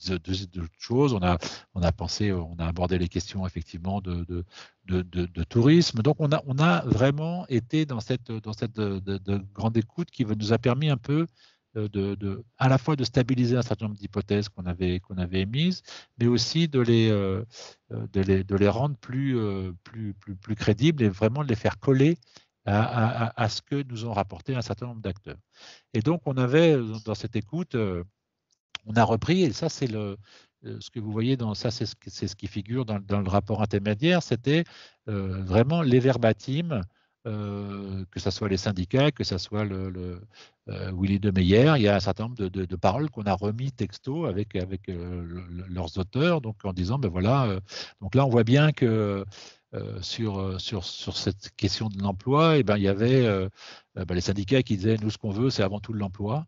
d'autres choses. On a, on a pensé, on a abordé les questions effectivement de, de de, tourisme. Donc on a, on a vraiment été dans cette, dans cette grande écoute qui nous a permis un peu de, à la fois de stabiliser un certain nombre d'hypothèses qu'on avait, qu'on avait émises, mais aussi de les, euh, euh, de les, de les rendre euh, plus, plus, plus, crédibles et vraiment de les faire coller à, à, ce que nous ont rapporté un certain nombre d'acteurs. Et donc, on avait, dans cette écoute, on a repris, et ça, c'est le, ce que vous voyez dans ça, c'est ce, ce, qui figure dans, dans le rapport intermédiaire, c'était vraiment les verbatim euh, que ce soit les syndicats, que ce soit le, euh, Willy de Meyer, il y a un certain nombre de, paroles qu'on a remis texto avec, avec euh, leurs auteurs, donc en disant, ben voilà, donc là on voit bien que sur, sur, sur, cette question de l'emploi, eh ben, il y avait ben, les syndicats qui disaient, nous ce qu'on veut, c'est avant tout l'emploi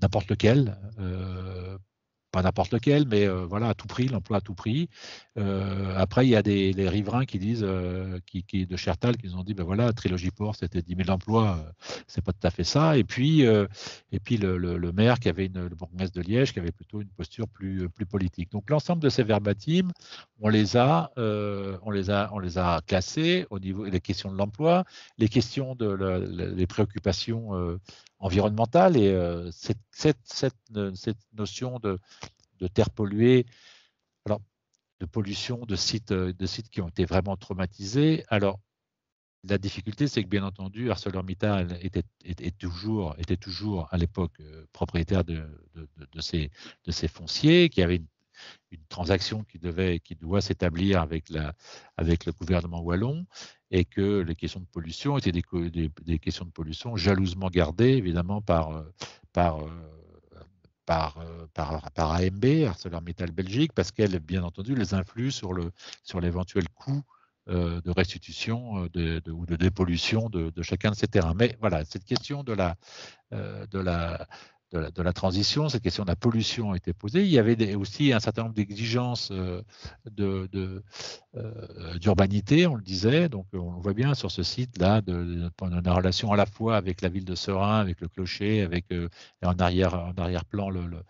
n'importe lequel, pas n'importe lequel, mais euh, voilà, à tout prix, l'emploi à tout prix. Euh, après, il y a des les riverains qui disent, euh, qui, qui, de Chertal, qui nous ont dit, ben voilà, Trilogie Port, c'était 10 000 emplois, c'est pas tout à fait ça. Et puis, et puis le, le, maire qui avait une, le bourgmestre de Liège, qui avait plutôt une posture plus, plus politique. Donc l'ensemble de ces verbatim, on les a, on les a, on les a classés au niveau des questions de l'emploi, les questions de les préoccupations environnementale et euh, cette, notion de, terre polluée, alors de pollution de sites, euh, de sites qui ont été vraiment traumatisés. Alors, la difficulté, c'est que bien entendu, ArcelorMittal était, était, toujours, était toujours à l'époque euh, propriétaire de, de, ces, de ces fonciers, qui avaient une une transaction qui devait, qui doit s'établir avec la, avec le gouvernement wallon, et que les questions de pollution étaient des, questions de pollution jalousement gardées évidemment par, euh, euh, euh, par par, par, AMB, ArcelorMittal Belgique, parce qu'elle, bien entendu, les influent sur, le, sur l'éventuel coût de restitution de, ou de dépollution de, chacun de ces terrains. Mais voilà, cette question de la, de la, de la, transition, cette question de la pollution a été posée. Il y avait aussi un certain nombre d'exigences euh, euh, d'urbanité, de, on le disait. Donc, euh, on voit bien sur ce site-là, de, la relation à la fois avec la ville de Serein, avec le clocher, avec en arrière-plan en arrière le,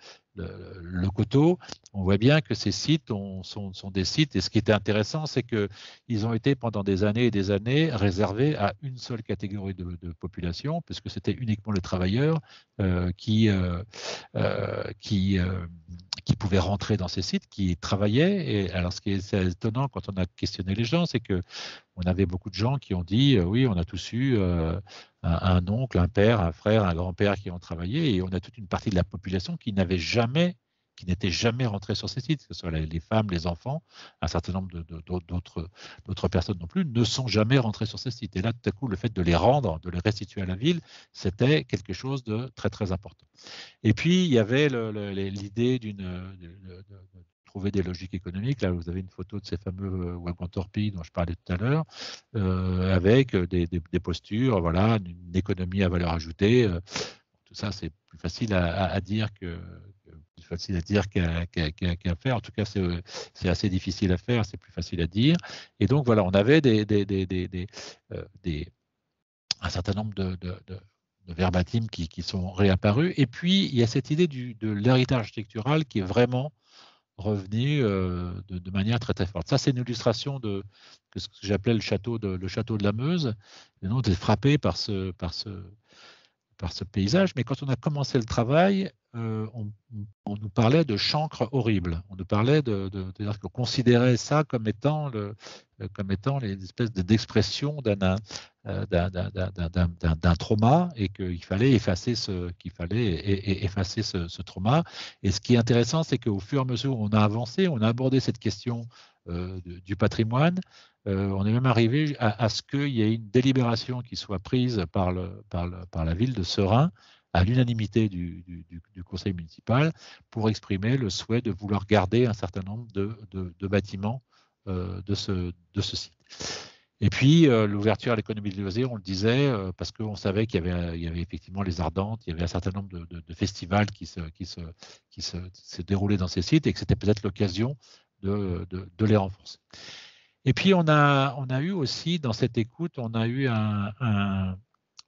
le, coteau, on voit bien que ces sites sont, des sites, et ce qui était intéressant, c'est qu'ils ont été pendant des années et des années réservés à une seule catégorie de, population, puisque c'était uniquement les travailleurs euh, qui, euh, euh, pouvaient rentrer dans ces sites, qui travaillaient. Et alors, ce qui est étonnant quand on a questionné les gens, c'est que on avait beaucoup de gens qui ont dit euh, oui, on a tous eu euh, un, oncle, un père, un frère, un grand-père qui ont travaillé, et on a toute une partie de la population qui n'avait jamais, qui n'était jamais rentrée sur ces sites, que ce soit les femmes, les enfants, un certain nombre d'autres personnes non plus, ne sont jamais rentrées sur ces sites. Et là, tout à coup, le fait de les rendre, de les restituer à la ville, c'était quelque chose de très très important. Et puis, il y avait l'idée d'une trouver des logiques économiques. Là, vous avez une photo de ces fameux euh, wagons torpilles dont je parlais tout à l'heure, euh, avec euh, des, postures, voilà, une économie à valeur ajoutée. tout ça, c'est plus facile à, dire que facile à dire qu'à faire. En tout cas, c'est assez difficile à faire, c'est plus facile à dire. Et donc, voilà, on avait des, un certain nombre de, de, verbatim qui, sont réapparus. Et puis, il y a cette idée du, de l'héritage architectural qui est vraiment revenu euh, de, manière très forte. Ça, c'est une illustration de, ce que j'appelais le château de, la Meuse. Le on était frappé par ce paysage. Mais quand on a commencé le travail, euh, on, nous parlait de chancre horrible. On nous parlait de, considérer qu'on considérait ça comme étant, euh, comme étant les espèces d'expression d'un trauma et qu'il fallait effacer ce qu'il fallait effacer ce, trauma. Et ce qui est intéressant, c'est qu'au fur et à mesure où on a avancé, on a abordé cette question euh, du patrimoine. on est même arrivé à, ce qu'il y ait une délibération qui soit prise par, par la ville de Serein à l'unanimité du, conseil municipal pour exprimer le souhait de vouloir garder un certain nombre de, bâtiments euh, de, ce, de ce site. Et puis, euh, l'ouverture à l'économie de loisirs, on le disait, euh, parce qu'on savait qu'il y, y, avait effectivement les Ardentes, il y avait un certain nombre de, festivals qui se, qui, qui déroulaient dans ces sites et que c'était peut-être l'occasion de, les renforcer. Et puis, on a, on a eu aussi, dans cette écoute, on a eu un,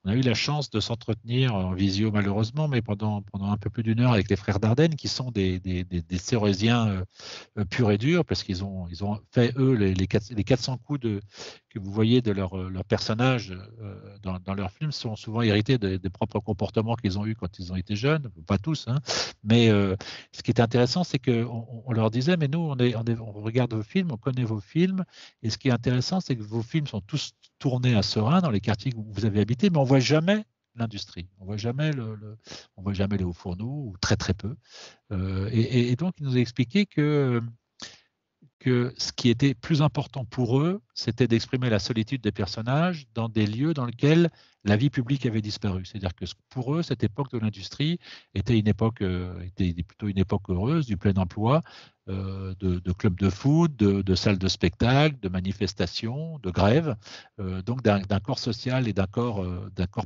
on a eu la chance de s'entretenir en visio, malheureusement, mais pendant, pendant un peu plus d'une heure avec les frères Dardenne, qui sont des, des, euh, euh, purs et durs, parce qu'ils ont, ils ont fait, eux, les, les, 400 coups que vous voyez de leurs leur euh, personnages dans, leurs films sont souvent hérités des, propres comportements qu'ils ont eus quand ils ont été jeunes, pas tous, hein. mais ce qui est intéressant, c'est qu'on on leur disait, mais nous, on, on, regarde vos films, on connaît vos films, et ce qui est intéressant, c'est que vos films sont tous tournés à Serein, dans les quartiers où vous avez habité, mais on voit jamais l'industrie. On voit jamais le, on voit jamais les hauts fourneaux ou très très peu. Euh, et, donc il nous a expliqué que que ce qui était plus important pour eux, c'était d'exprimer la solitude des personnages dans des lieux dans lesquels la vie publique avait disparu. C'est-à-dire que pour eux, cette époque de l'industrie était une époque, euh, était plutôt une époque heureuse du plein emploi, euh, de, clubs de foot, de, salles de spectacle, de manifestations, de grèves, euh, donc d'un corps social et d'un corps,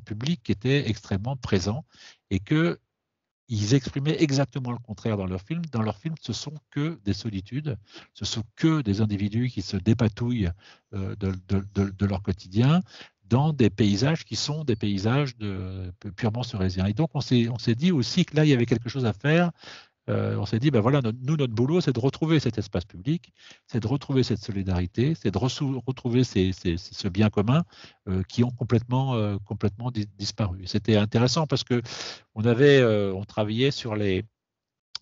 public qui était extrêmement présent et qu'ils exprimaient exactement le contraire dans leur film. Dans leur film, ce sont que des solitudes, ce sont que des individus qui se dépatouillent de, leur quotidien dans des paysages qui sont des paysages de, purement surésiens. Et donc, on s'est dit aussi que là, il y avait quelque chose à faire. Euh, on s'est dit, ben voilà, nous, notre boulot, c'est de retrouver cet espace public, c'est de retrouver cette solidarité, c'est de retrouver ce bien commun euh, qui ont complètement, euh, complètement disparu. C'était intéressant parce que on avait, on travaillait sur les,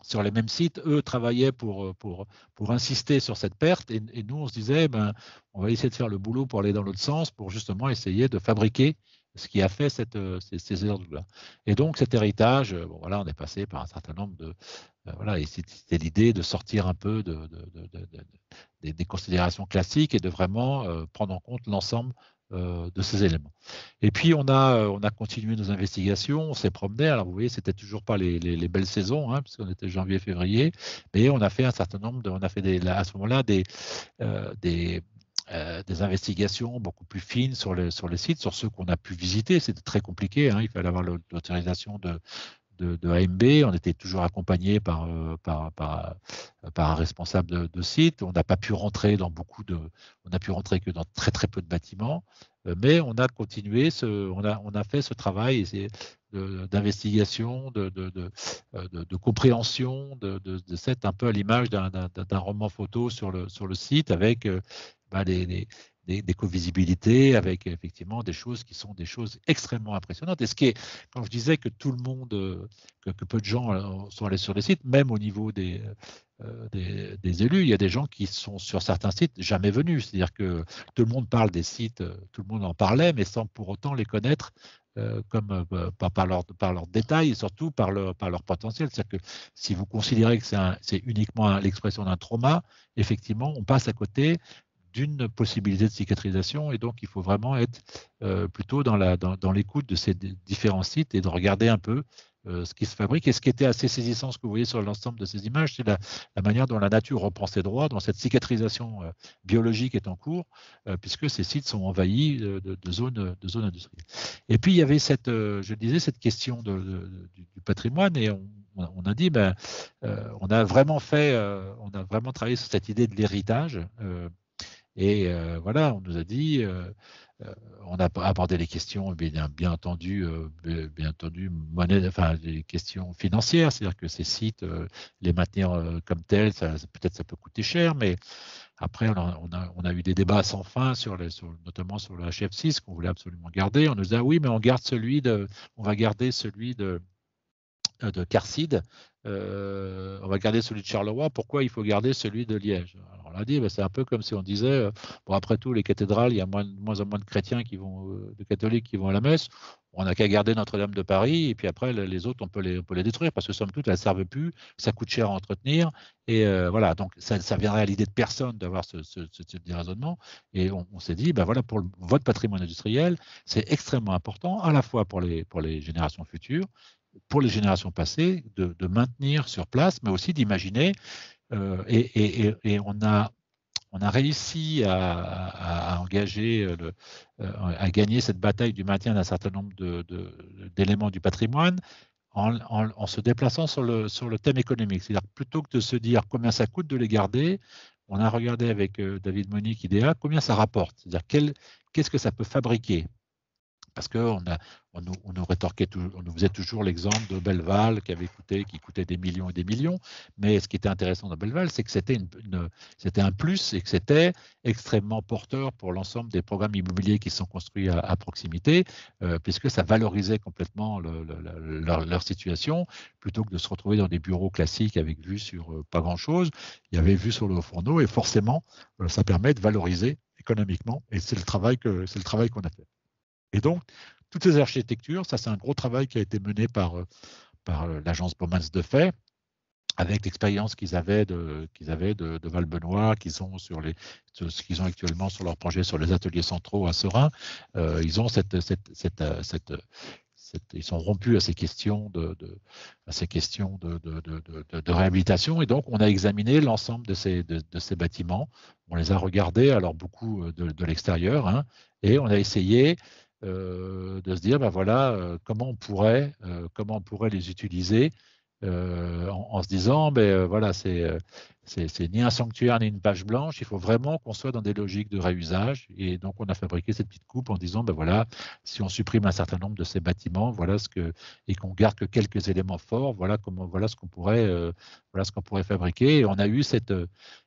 sur les mêmes sites, eux travaillaient pour, euh, pour, pour insister sur cette perte. Et, nous, on se disait, ben, on va essayer de faire le boulot pour aller dans l'autre sens, pour justement essayer de fabriquer ce qui a fait cette, euh, ces, ces là Et donc cet héritage, euh, voilà, on est passé par un certain nombre de... voilà, c'était l'idée de sortir un peu de, des considérations classiques et de vraiment prendre en compte l'ensemble euh, de ces éléments. Et puis on a, euh, on a continué nos investigations, on s'est promené. Alors vous voyez, c'était toujours pas les, belles saisons, hein, puisqu'on était janvier-février, mais on a fait un certain nombre de, on a fait des, à ce moment-là des, euh, des, des investigations beaucoup plus fines sur le, sur les sites, sur ceux qu'on a pu visiter. C'était très compliqué. Hein. Il fallait avoir l'autorisation de, de, AMB. On était toujours accompagné par, euh, euh, par, un responsable de, site. On n'a pas pu rentrer dans beaucoup de, on a pu rentrer que dans très très peu de bâtiments, euh, mais on a continué, ce, on, a, on a fait ce travail d'investigation, de, de, compréhension, de, cette un peu à l'image d'un roman photo sur le, sur le site avec bah, les, des, co-visibilités avec effectivement des choses qui sont des choses extrêmement impressionnantes. Et ce qui est, quand je disais que tout le monde, euh, que, peu de gens euh, sont allés sur les sites, même au niveau euh, des, des, élus, il y a des gens qui sont sur certains sites jamais venus. C'est-à-dire que tout le monde parle des sites, tout le monde en parlait, mais sans pour autant les connaître comme bah, par, par, leur, par détails et surtout par leur, par leur potentiel. C'est-à-dire que si vous considérez que c'est uniquement l'expression d'un trauma, effectivement, on passe à côté d'une possibilité de cicatrisation. Et donc, il faut vraiment être euh, plutôt dans l'écoute de ces différents sites et de regarder un peu euh, ce qui se fabrique. Et ce qui était assez saisissant, ce que vous voyez sur l'ensemble de ces images, c'est la, manière dont la nature reprend ses droits, dont cette cicatrisation euh, biologique est en cours, puisque ces sites sont envahis de, zones, industrielles. Et puis, il y avait cette, je disais, cette question du, patrimoine, et on, a dit, ben, on a vraiment fait, on a vraiment travaillé sur cette idée de l'héritage. Et euh, voilà, on nous a dit, euh, euh, on a abordé les questions, eh bien, bien entendu, bien entendu, monnaie, les questions financières, c'est-à-dire que ces sites, les maintenir comme tels, peut-être ça peut coûter cher, mais après, on a, eu des débats sans fin, sur, notamment sur le HF6 qu'on voulait absolument garder. On nous a dit, oui, mais on garde celui de, on va garder celui de de Carcide, euh, on va garder celui de Charleroi, pourquoi il faut garder celui de Liège on l'a dit, c'est un peu comme si on disait, euh, bon après tout, les cathédrales, il y a moins, moins en moins de chrétiens qui vont, euh, de catholiques qui vont à la messe, on n'a qu'à garder Notre-Dame de Paris, et puis après les autres, on peut les, les détruire, parce que somme toute, elles ne servent plus, ça coûte cher à entretenir, et voilà, donc ça, ne viendrait à l'idée de personne d'avoir ce, type de raisonnement, et on, s'est dit, ben voilà, pour votre patrimoine industriel, c'est extrêmement important, à la fois pour les, pour les générations futures, pour les générations passées, de, maintenir sur place, mais aussi d'imaginer. Euh, et, on a réussi à, engager, euh, euh, à gagner cette bataille du maintien d'un certain nombre d'éléments du patrimoine, en, se déplaçant sur le, thème économique. C'est-à-dire plutôt que de se dire combien ça coûte de les garder, on a regardé avec David Monique IDEA combien ça rapporte. C'est-à-dire qu'est-ce que ça peut fabriquer parce qu'on nous, faisait toujours l'exemple de Belleval qui avait coûté, qui coûtait des millions et des millions. Mais ce qui était intéressant dans Belleval, c'est que c'était, un plus et que c'était extrêmement porteur pour l'ensemble des programmes immobiliers qui sont construits à, proximité, euh, puisque ça valorisait complètement leur, situation, plutôt que de se retrouver dans des bureaux classiques avec vue sur euh, pas grand-chose. Il y avait vue sur le fourneau et forcément, euh, ça permet de valoriser économiquement. Et c'est le travail que c'est le travail qu'on a fait. Et donc, toutes ces architectures, ça c'est un gros travail qui a été mené par, euh, par euh, l'agence Baumans de Fait, avec l'expérience qu'ils avaient de qu'ils avaient de, Val Benoît, qu'ils ont sur les ce qu'ils ont actuellement sur leur projet sur les ateliers centraux à Serein, euh, ils ont cette ils sont rompus à ces questions de, à ces questions de, de, réhabilitation et donc on a examiné l'ensemble de ces, de, ces bâtiments, on les a regardés alors beaucoup de, l'extérieur hein, et on a essayé euh, de se dire, ben voilà, euh, comment on pourrait, euh, comment on pourrait les utiliser, en, se disant, ben voilà, c'est c'est ni un sanctuaire ni une page blanche. Il faut vraiment qu'on soit dans des logiques de réusage. Et donc, on a fabriqué cette petite coupe en disant, ben voilà, si on supprime un certain nombre de ces bâtiments, voilà ce que et qu'on garde que quelques éléments forts, voilà comment, voilà ce qu'on pourrait, voilà ce qu'on pourrait fabriquer. on a eu cette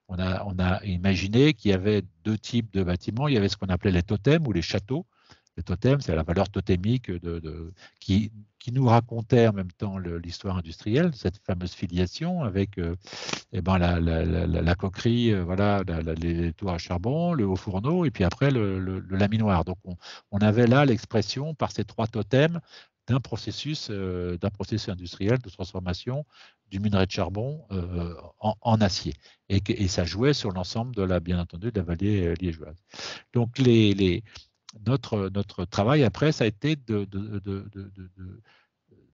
on a, on a imaginé qu'il y avait deux types de bâtiments. Il y avait ce qu'on appelait les totems ou les châteaux, le totem, c'est la valeur totémique de, qui, nous racontait en même temps l'histoire industrielle, cette fameuse filiation avec euh, eh ben, la, coquerie, euh, voilà, les toits à charbon, le haut fourneau, et puis après le, laminoir. Donc on, avait là l'expression par ces trois totems d'un processus, euh, d'un processus industriel de transformation du minerai de charbon en, acier. Et, ça jouait sur l'ensemble de la, bien entendu, de la vallée liégeoise. Donc les, les, notre, notre travail après, ça a été de,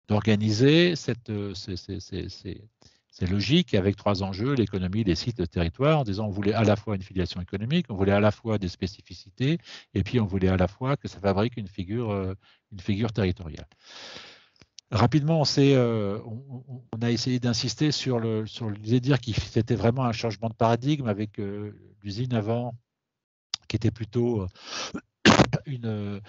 d'organiser cette, euh, ces, ces, logiques avec trois enjeux, l'économie, les sites, le territoire, en disant on voulait à la fois une filiation économique, on voulait à la fois des spécificités, et puis on voulait à la fois que ça fabrique une figure, euh, une figure territoriale. Rapidement, euh, on, on, a essayé d'insister sur le, sur l'idée dire que c'était vraiment un changement de paradigme avec l'usine avant, qui était plutôt une,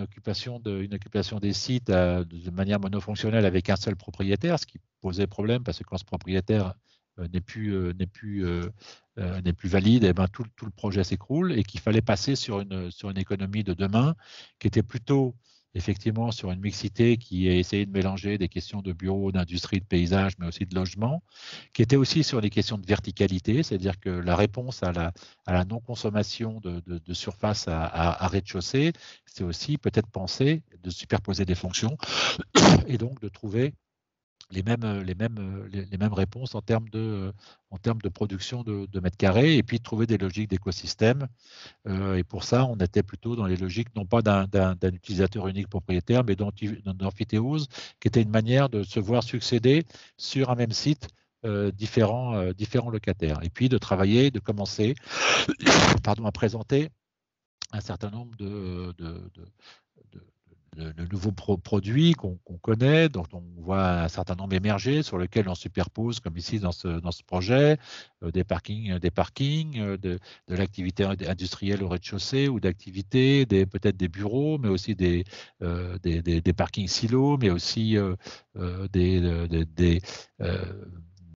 occupation, occupation des sites euh, de manière monofonctionnelle avec un seul propriétaire, ce qui posait problème parce que quand ce propriétaire euh, n'est plus, euh, n'est plus, n'est plus valide, et eh ben tout, tout le projet s'écroule et qu'il fallait passer sur une, sur une économie de demain qui était plutôt effectivement sur une mixité qui a essayé de mélanger des questions de bureau, d'industrie, de paysage, mais aussi de logement, qui était aussi sur les questions de verticalité, c'est-à-dire que la réponse à la, la non-consommation de, surface à, à, à rez-de-chaussée, c'est aussi peut-être penser de superposer des fonctions et donc de trouver les mêmes, euh, les mêmes, euh, les, mêmes réponses en termes de, euh, en termes de production de, mètres carrés et puis trouver des logiques d'écosystème. et pour ça, on était plutôt dans les logiques non pas d'un, utilisateur unique propriétaire, mais d'amphithéose, qui était une manière de se voir succéder sur un même site. différents, différents locataires. Et puis de travailler, de commencer pardon, à présenter un certain nombre de le nouveau nouveaux produits qu'on connaît, dont on voit un certain nombre émerger, sur lequel on superpose, comme ici dans ce, ce projet, euh, des parkings, euh, des parkings, euh, de, l'activité industrielle au rez-de-chaussée ou d'activités, peut-être des bureaux, mais aussi des, des, parkings silos, mais aussi des, des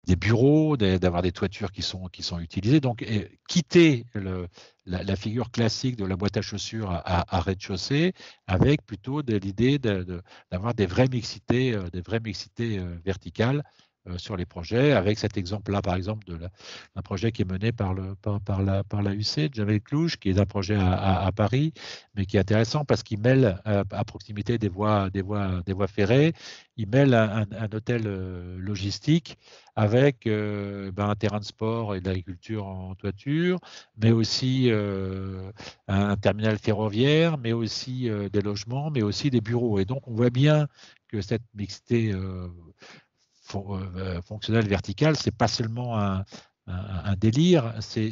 des bureaux, d'avoir des toitures qui sont, qui sont utilisées. Donc, quitter le, la, figure classique de la boîte à chaussures à, rez-de-chaussée avec plutôt de, l'idée d'avoir des vraies mixités, euh, des vraies mixités euh, verticales euh, sur les projets, avec cet exemple-là, par exemple, d'un projet qui est mené par, le, par, la, par la UC, Jamel qui est un projet à, Paris, mais qui est intéressant parce qu'il mêle, euh, à, proximité des voies, des voies, des voies ferrées, il mêle un, hôtel euh, logistique avec ben, un terrain de sport et de l'agriculture en toiture, mais aussi un terminal ferroviaire, mais aussi des logements, mais aussi des bureaux. Et donc, on voit bien que cette mixité euh, fonctionnel vertical, c'est pas seulement un, délire, c'est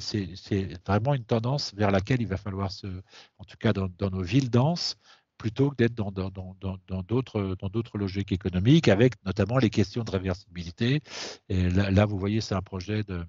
vraiment une tendance vers laquelle il va falloir se, en tout cas dans, nos villes denses, plutôt que d'être dans d'autres dans, logiques économiques, avec notamment les questions de réversibilité. Et là, vous voyez, c'est un projet de,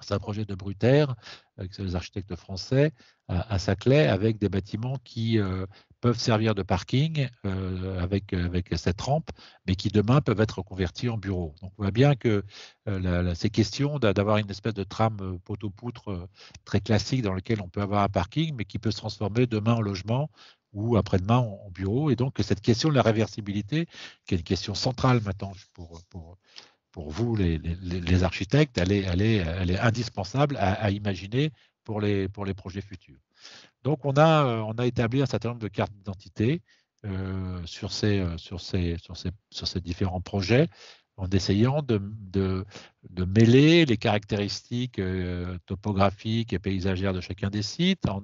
c'est projet de Brutaire, avec les architectes français, à, Saclay, avec des bâtiments qui, euh, peuvent servir de parking euh, avec, avec cette rampe, mais qui demain peuvent être convertis en bureaux. Donc on voit bien que euh, ces questions d'avoir une espèce de trame euh, poteau-poutre très classique dans lequel on peut avoir un parking, mais qui peut se transformer demain en logement ou après-demain en, bureau. Et donc cette question de la réversibilité, qui est une question centrale maintenant pour, pour, vous les, architectes, elle est, elle est, indispensable à, à imaginer pour les, pour les projets futurs. Donc, euh, on a, établi un certain nombre de cartes d'identité euh, euh, sur, ces, différents projets en essayant de, mêler les caractéristiques topographiques et paysagères de chacun des sites, en,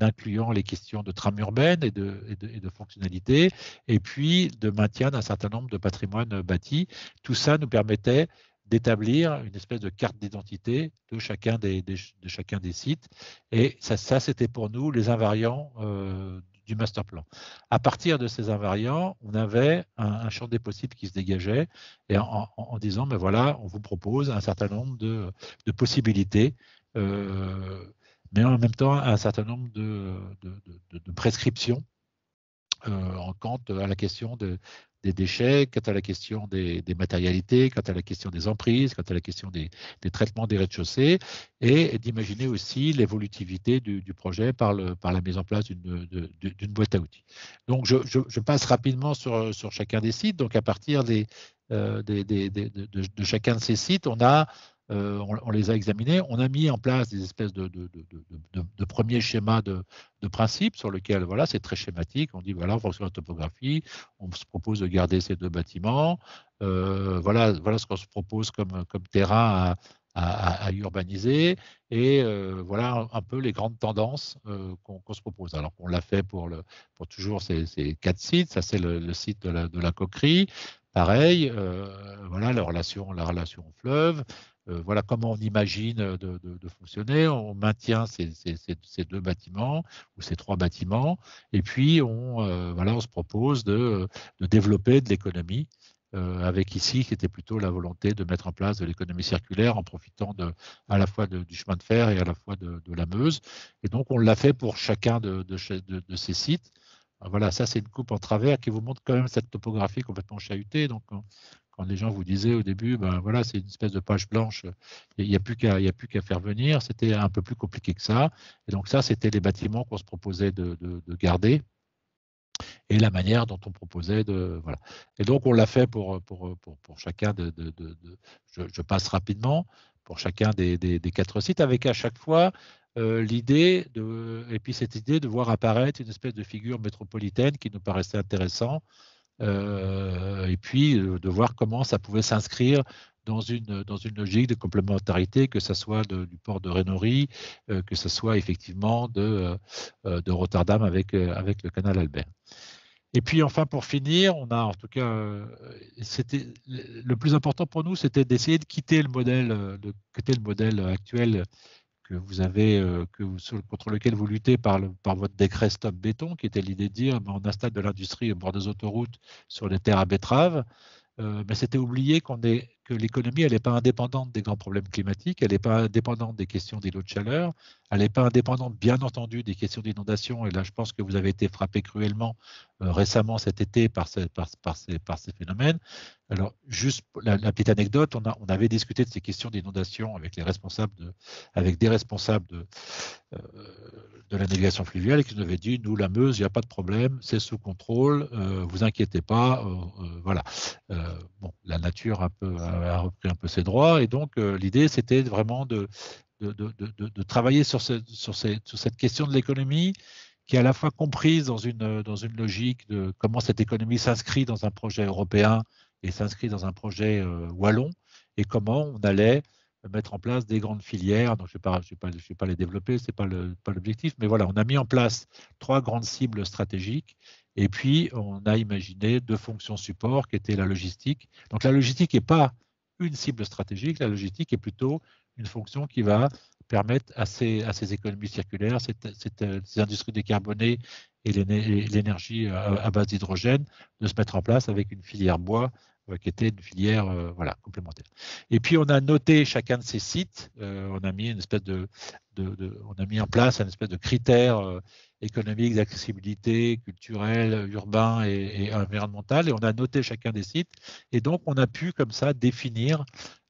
incluant les questions de trame urbaine et de, et de, fonctionnalité, et puis de maintien d'un certain nombre de patrimoines bâtis. Tout ça nous permettait d'établir une espèce de carte d'identité de chacun des, de chacun des sites. Et ça, c'était pour nous les invariants euh, du master plan. À partir de ces invariants, on avait un, champ des possibles qui se dégageait et en, disant, mais ben voilà, on vous propose un certain nombre de, possibilités. Euh, mais en même temps un certain nombre de, prescriptions euh, en quant à la question de, des déchets, quant à la question des, matérialités, quant à la question des emprises, quant à la question des, traitements des rez-de-chaussée, et d'imaginer aussi l'évolutivité du, projet par, la mise en place d'une boîte à outils. Donc, je, passe rapidement sur, chacun des sites. Donc, à partir euh, de chacun de ces sites, on a euh, on, les a examinés. On a mis en place des espèces de, premiers schémas de, principes sur lesquels, voilà, c'est très schématique. On dit, voilà, en fonction de la topographie, on se propose de garder ces deux bâtiments. Euh, voilà, voilà ce qu'on se propose comme, comme terrain à, urbaniser. Et euh, voilà un peu les grandes tendances qu'on se propose. Alors qu'on l'a fait pour, le, pour toujours ces, quatre sites. Ça, c'est le, site de la, coquerie. Pareil, voilà la relation, la relation au fleuve, euh, voilà comment on imagine euh, de, fonctionner. On maintient ces, deux bâtiments ou ces trois bâtiments, et puis on, euh, se propose de, développer de l'économie. avec ici, qui était plutôt la volonté de mettre en place de l'économie circulaire en profitant de, à la fois du chemin de fer et à la fois de, la Meuse. Et donc, on l'a fait pour chacun de, ces sites. Voilà, ça c'est une coupe en travers qui vous montre quand même cette topographie complètement chahutée. Donc quand les gens vous disaient au début, ben voilà, c'est une espèce de page blanche, il n'y a plus qu'à faire venir, c'était un peu plus compliqué que ça. Et donc ça, c'était les bâtiments qu'on se proposait de, garder et la manière dont on proposait de voilà. Et donc on l'a fait pour, chacun de, je, passe rapidement pour chacun des, quatre sites avec à chaque fois euh, l'idée de et puis cette idée de voir apparaître une espèce de figure métropolitaine qui nous paraissait intéressante. Euh, et puis euh, de voir comment ça pouvait s'inscrire dans une, dans une logique de complémentarité, que ce soit du port de Renory, euh, que ce soit effectivement de, de Rotterdam avec, avec le canal Albert. Et puis enfin, pour finir, on a en tout cas, c'était le plus important pour nous, c'était d'essayer de quitter le modèle, de quitter le modèle actuel vous avez, euh, que vous, contre lequel vous luttez par, votre décret stop béton, qui était l'idée de dire ben, on installe de l'industrie au bord des autoroutes sur les terres à betteraves. Euh, c'était oublié qu'on est que l'économie, elle n'est pas indépendante des grands problèmes climatiques, elle n'est pas indépendante des questions des lots de chaleur, elle n'est pas indépendante, bien entendu, des questions d'inondation. Et là, je pense que vous avez été frappé cruellement euh, récemment cet été par, par, par, ces, phénomènes. Alors, juste la, petite anecdote, on, on, avait discuté de ces questions d'inondation avec de, avec des responsables de, euh, de la négation fluviale, et qui nous avaient dit, nous, la Meuse, il n'y a pas de problème, c'est sous contrôle, euh, vous inquiétez pas, voilà. bon, la nature un peu a repris un peu ses droits. Et donc, euh, l'idée, c'était vraiment de, de, de, de travailler sur, ce, sur, cette question de l'économie qui est à la fois comprise dans une, dans une logique de comment cette économie s'inscrit dans un projet européen et s'inscrit dans un projet euh, wallon, et comment on allait mettre en place des grandes filières. Donc, je ne je vais, pas, vais pas les développer, ce n'est pas l'objectif, mais voilà, on a mis en place trois grandes cibles stratégiques, et puis on a imaginé deux fonctions support qui étaient la logistique. Donc la logistique n'est pas une cible stratégique. La logistique est plutôt une fonction qui va permettre à ces, économies circulaires, euh, ces industries décarbonées et l'énergie à base d'hydrogène de se mettre en place avec une filière bois euh, qui était une filière euh, voilà, complémentaire. Et puis on a noté chacun de ces sites, euh, on a mis une espèce de, on a mis en place un espèce de critères économiques, d'accessibilité, culturel, urbain et environnemental, et on a noté chacun des sites, et donc on a pu comme ça définir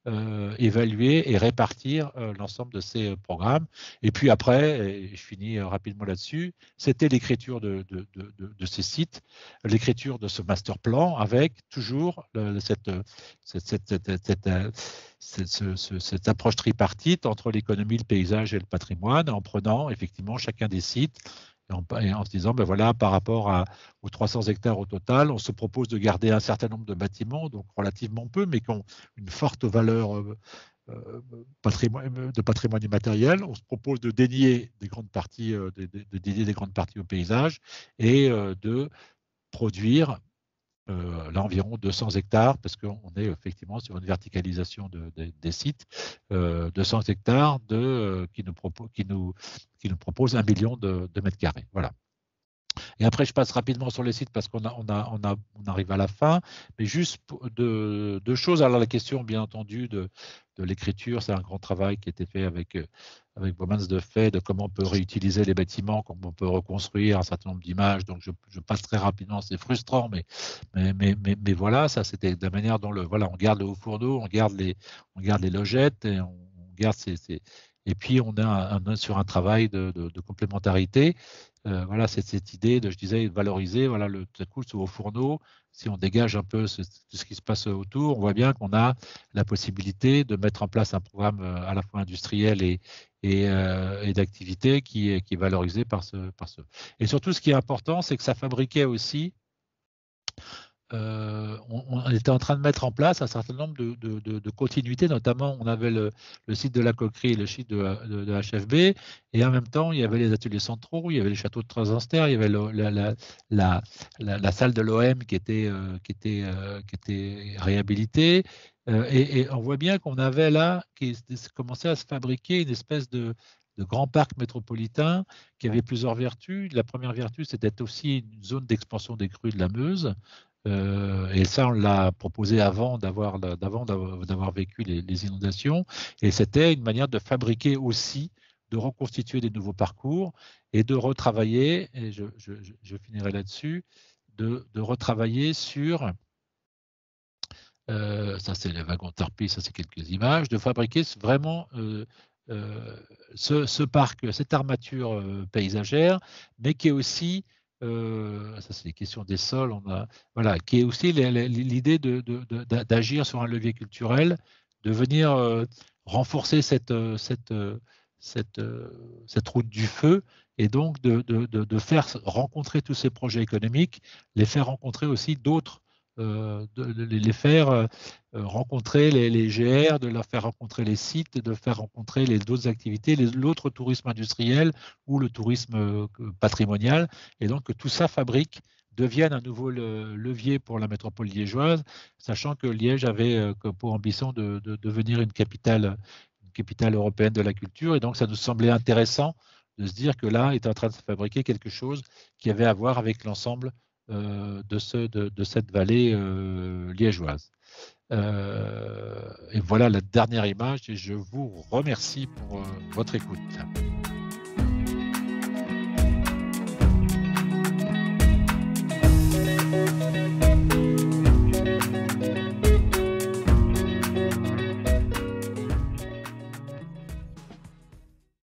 euh, évaluer et répartir euh, l'ensemble de ces euh, programmes. Et puis après, je finis rapidement là-dessus, c'était l'écriture de, ces sites, l'écriture de ce master plan avec toujours cette, cette, cette, approche tripartite entre l'économie, le paysage et le patrimoine, en prenant effectivement chacun des sites, en, en, se disant, ben voilà, par rapport aux 300 hectares au total, on se propose de garder un certain nombre de bâtiments, donc relativement peu, mais qui ont une forte valeur euh, euh, de patrimoine immatériel. On se propose de dénier des grandes parties, euh, de, de dédier des grandes parties au paysage et de produire euh, là environ 200 hectares, parce qu'on est effectivement sur une verticalisation des sites, euh, 200 hectares de, euh, qui, nous propose, qui, nous, qui nous propose un million de, de mètres carrés. Voilà. Et après, je passe rapidement sur les sites parce qu'on a, on arrive à la fin. Mais juste deux, choses. Alors, la question, bien entendu, de, l'écriture, c'est un grand travail qui a été fait avec, euh, avec de fait, de comment on peut réutiliser les bâtiments, comment on peut reconstruire un certain nombre d'images. Donc, je, passe très rapidement. C'est frustrant, mais, mais, mais, mais, voilà, ça, c'était de la manière dont le, voilà, on garde le haut fourneau, on garde les, on garde les logettes et on garde ces, ces, et puis, on a un, sur un travail de, complémentarité. Euh, voilà, c'est cette idée de, je disais, valoriser, voilà, le, tout à sous vos fourneaux. si on dégage un peu ce, ce qui se passe autour, on voit bien qu'on a la possibilité de mettre en place un programme euh, à la fois industriel et, euh, et, d'activité qui est, qui est valorisé par ce, par ce. Et surtout, ce qui est important, c'est que ça fabriquait aussi euh, on, était en train de mettre en place un certain nombre de, continuités, notamment on avait le, site de la coquerie et le site de, HFB, et en même temps il y avait les ateliers centraux, il y avait les châteaux de Transanster, il y avait la, salle de l'OM euh, euh, qui était, réhabilitée, et, on voit bien qu'on avait là, qui commençait à se fabriquer une espèce de, grand parc métropolitain qui avait plusieurs vertus. La première vertu, c'était aussi une zone d'expansion des crues de la Meuse, euh, et ça, on l'a proposé avant d'avoir d'avoir vécu les, inondations. Et c'était une manière de fabriquer aussi, de reconstituer des nouveaux parcours et de retravailler. Et je, finirai là-dessus, de, retravailler sur euh, ça c'est les wagons tarpés, ça c'est quelques images, de fabriquer vraiment euh, ce, parc, cette armature paysagère, mais qui est aussi euh, ah, ça c'est les questions des sols, on a, voilà, qui est aussi l'idée d'agir sur un levier culturel, de venir euh, renforcer cette, euh, cette, cette, cette, route du feu et donc de, de, faire rencontrer tous ces projets économiques, les faire rencontrer aussi d'autres euh, de, les faire euh, euh, rencontrer les, GR, de leur faire rencontrer les sites, de faire rencontrer les autres activités, l'autre tourisme industriel ou le tourisme patrimonial. Et donc que tout ça fabrique devienne un nouveau levier pour la métropole liégeoise, sachant que Liège avait pour ambition de, de devenir une capitale, une capitale européenne de la culture. Et donc, ça nous semblait intéressant de se dire que là est en train de fabriquer quelque chose qui avait à voir avec l'ensemble euh, de, de, cette vallée euh, liégeoise. Euh, et voilà la dernière image et je vous remercie pour votre écoute.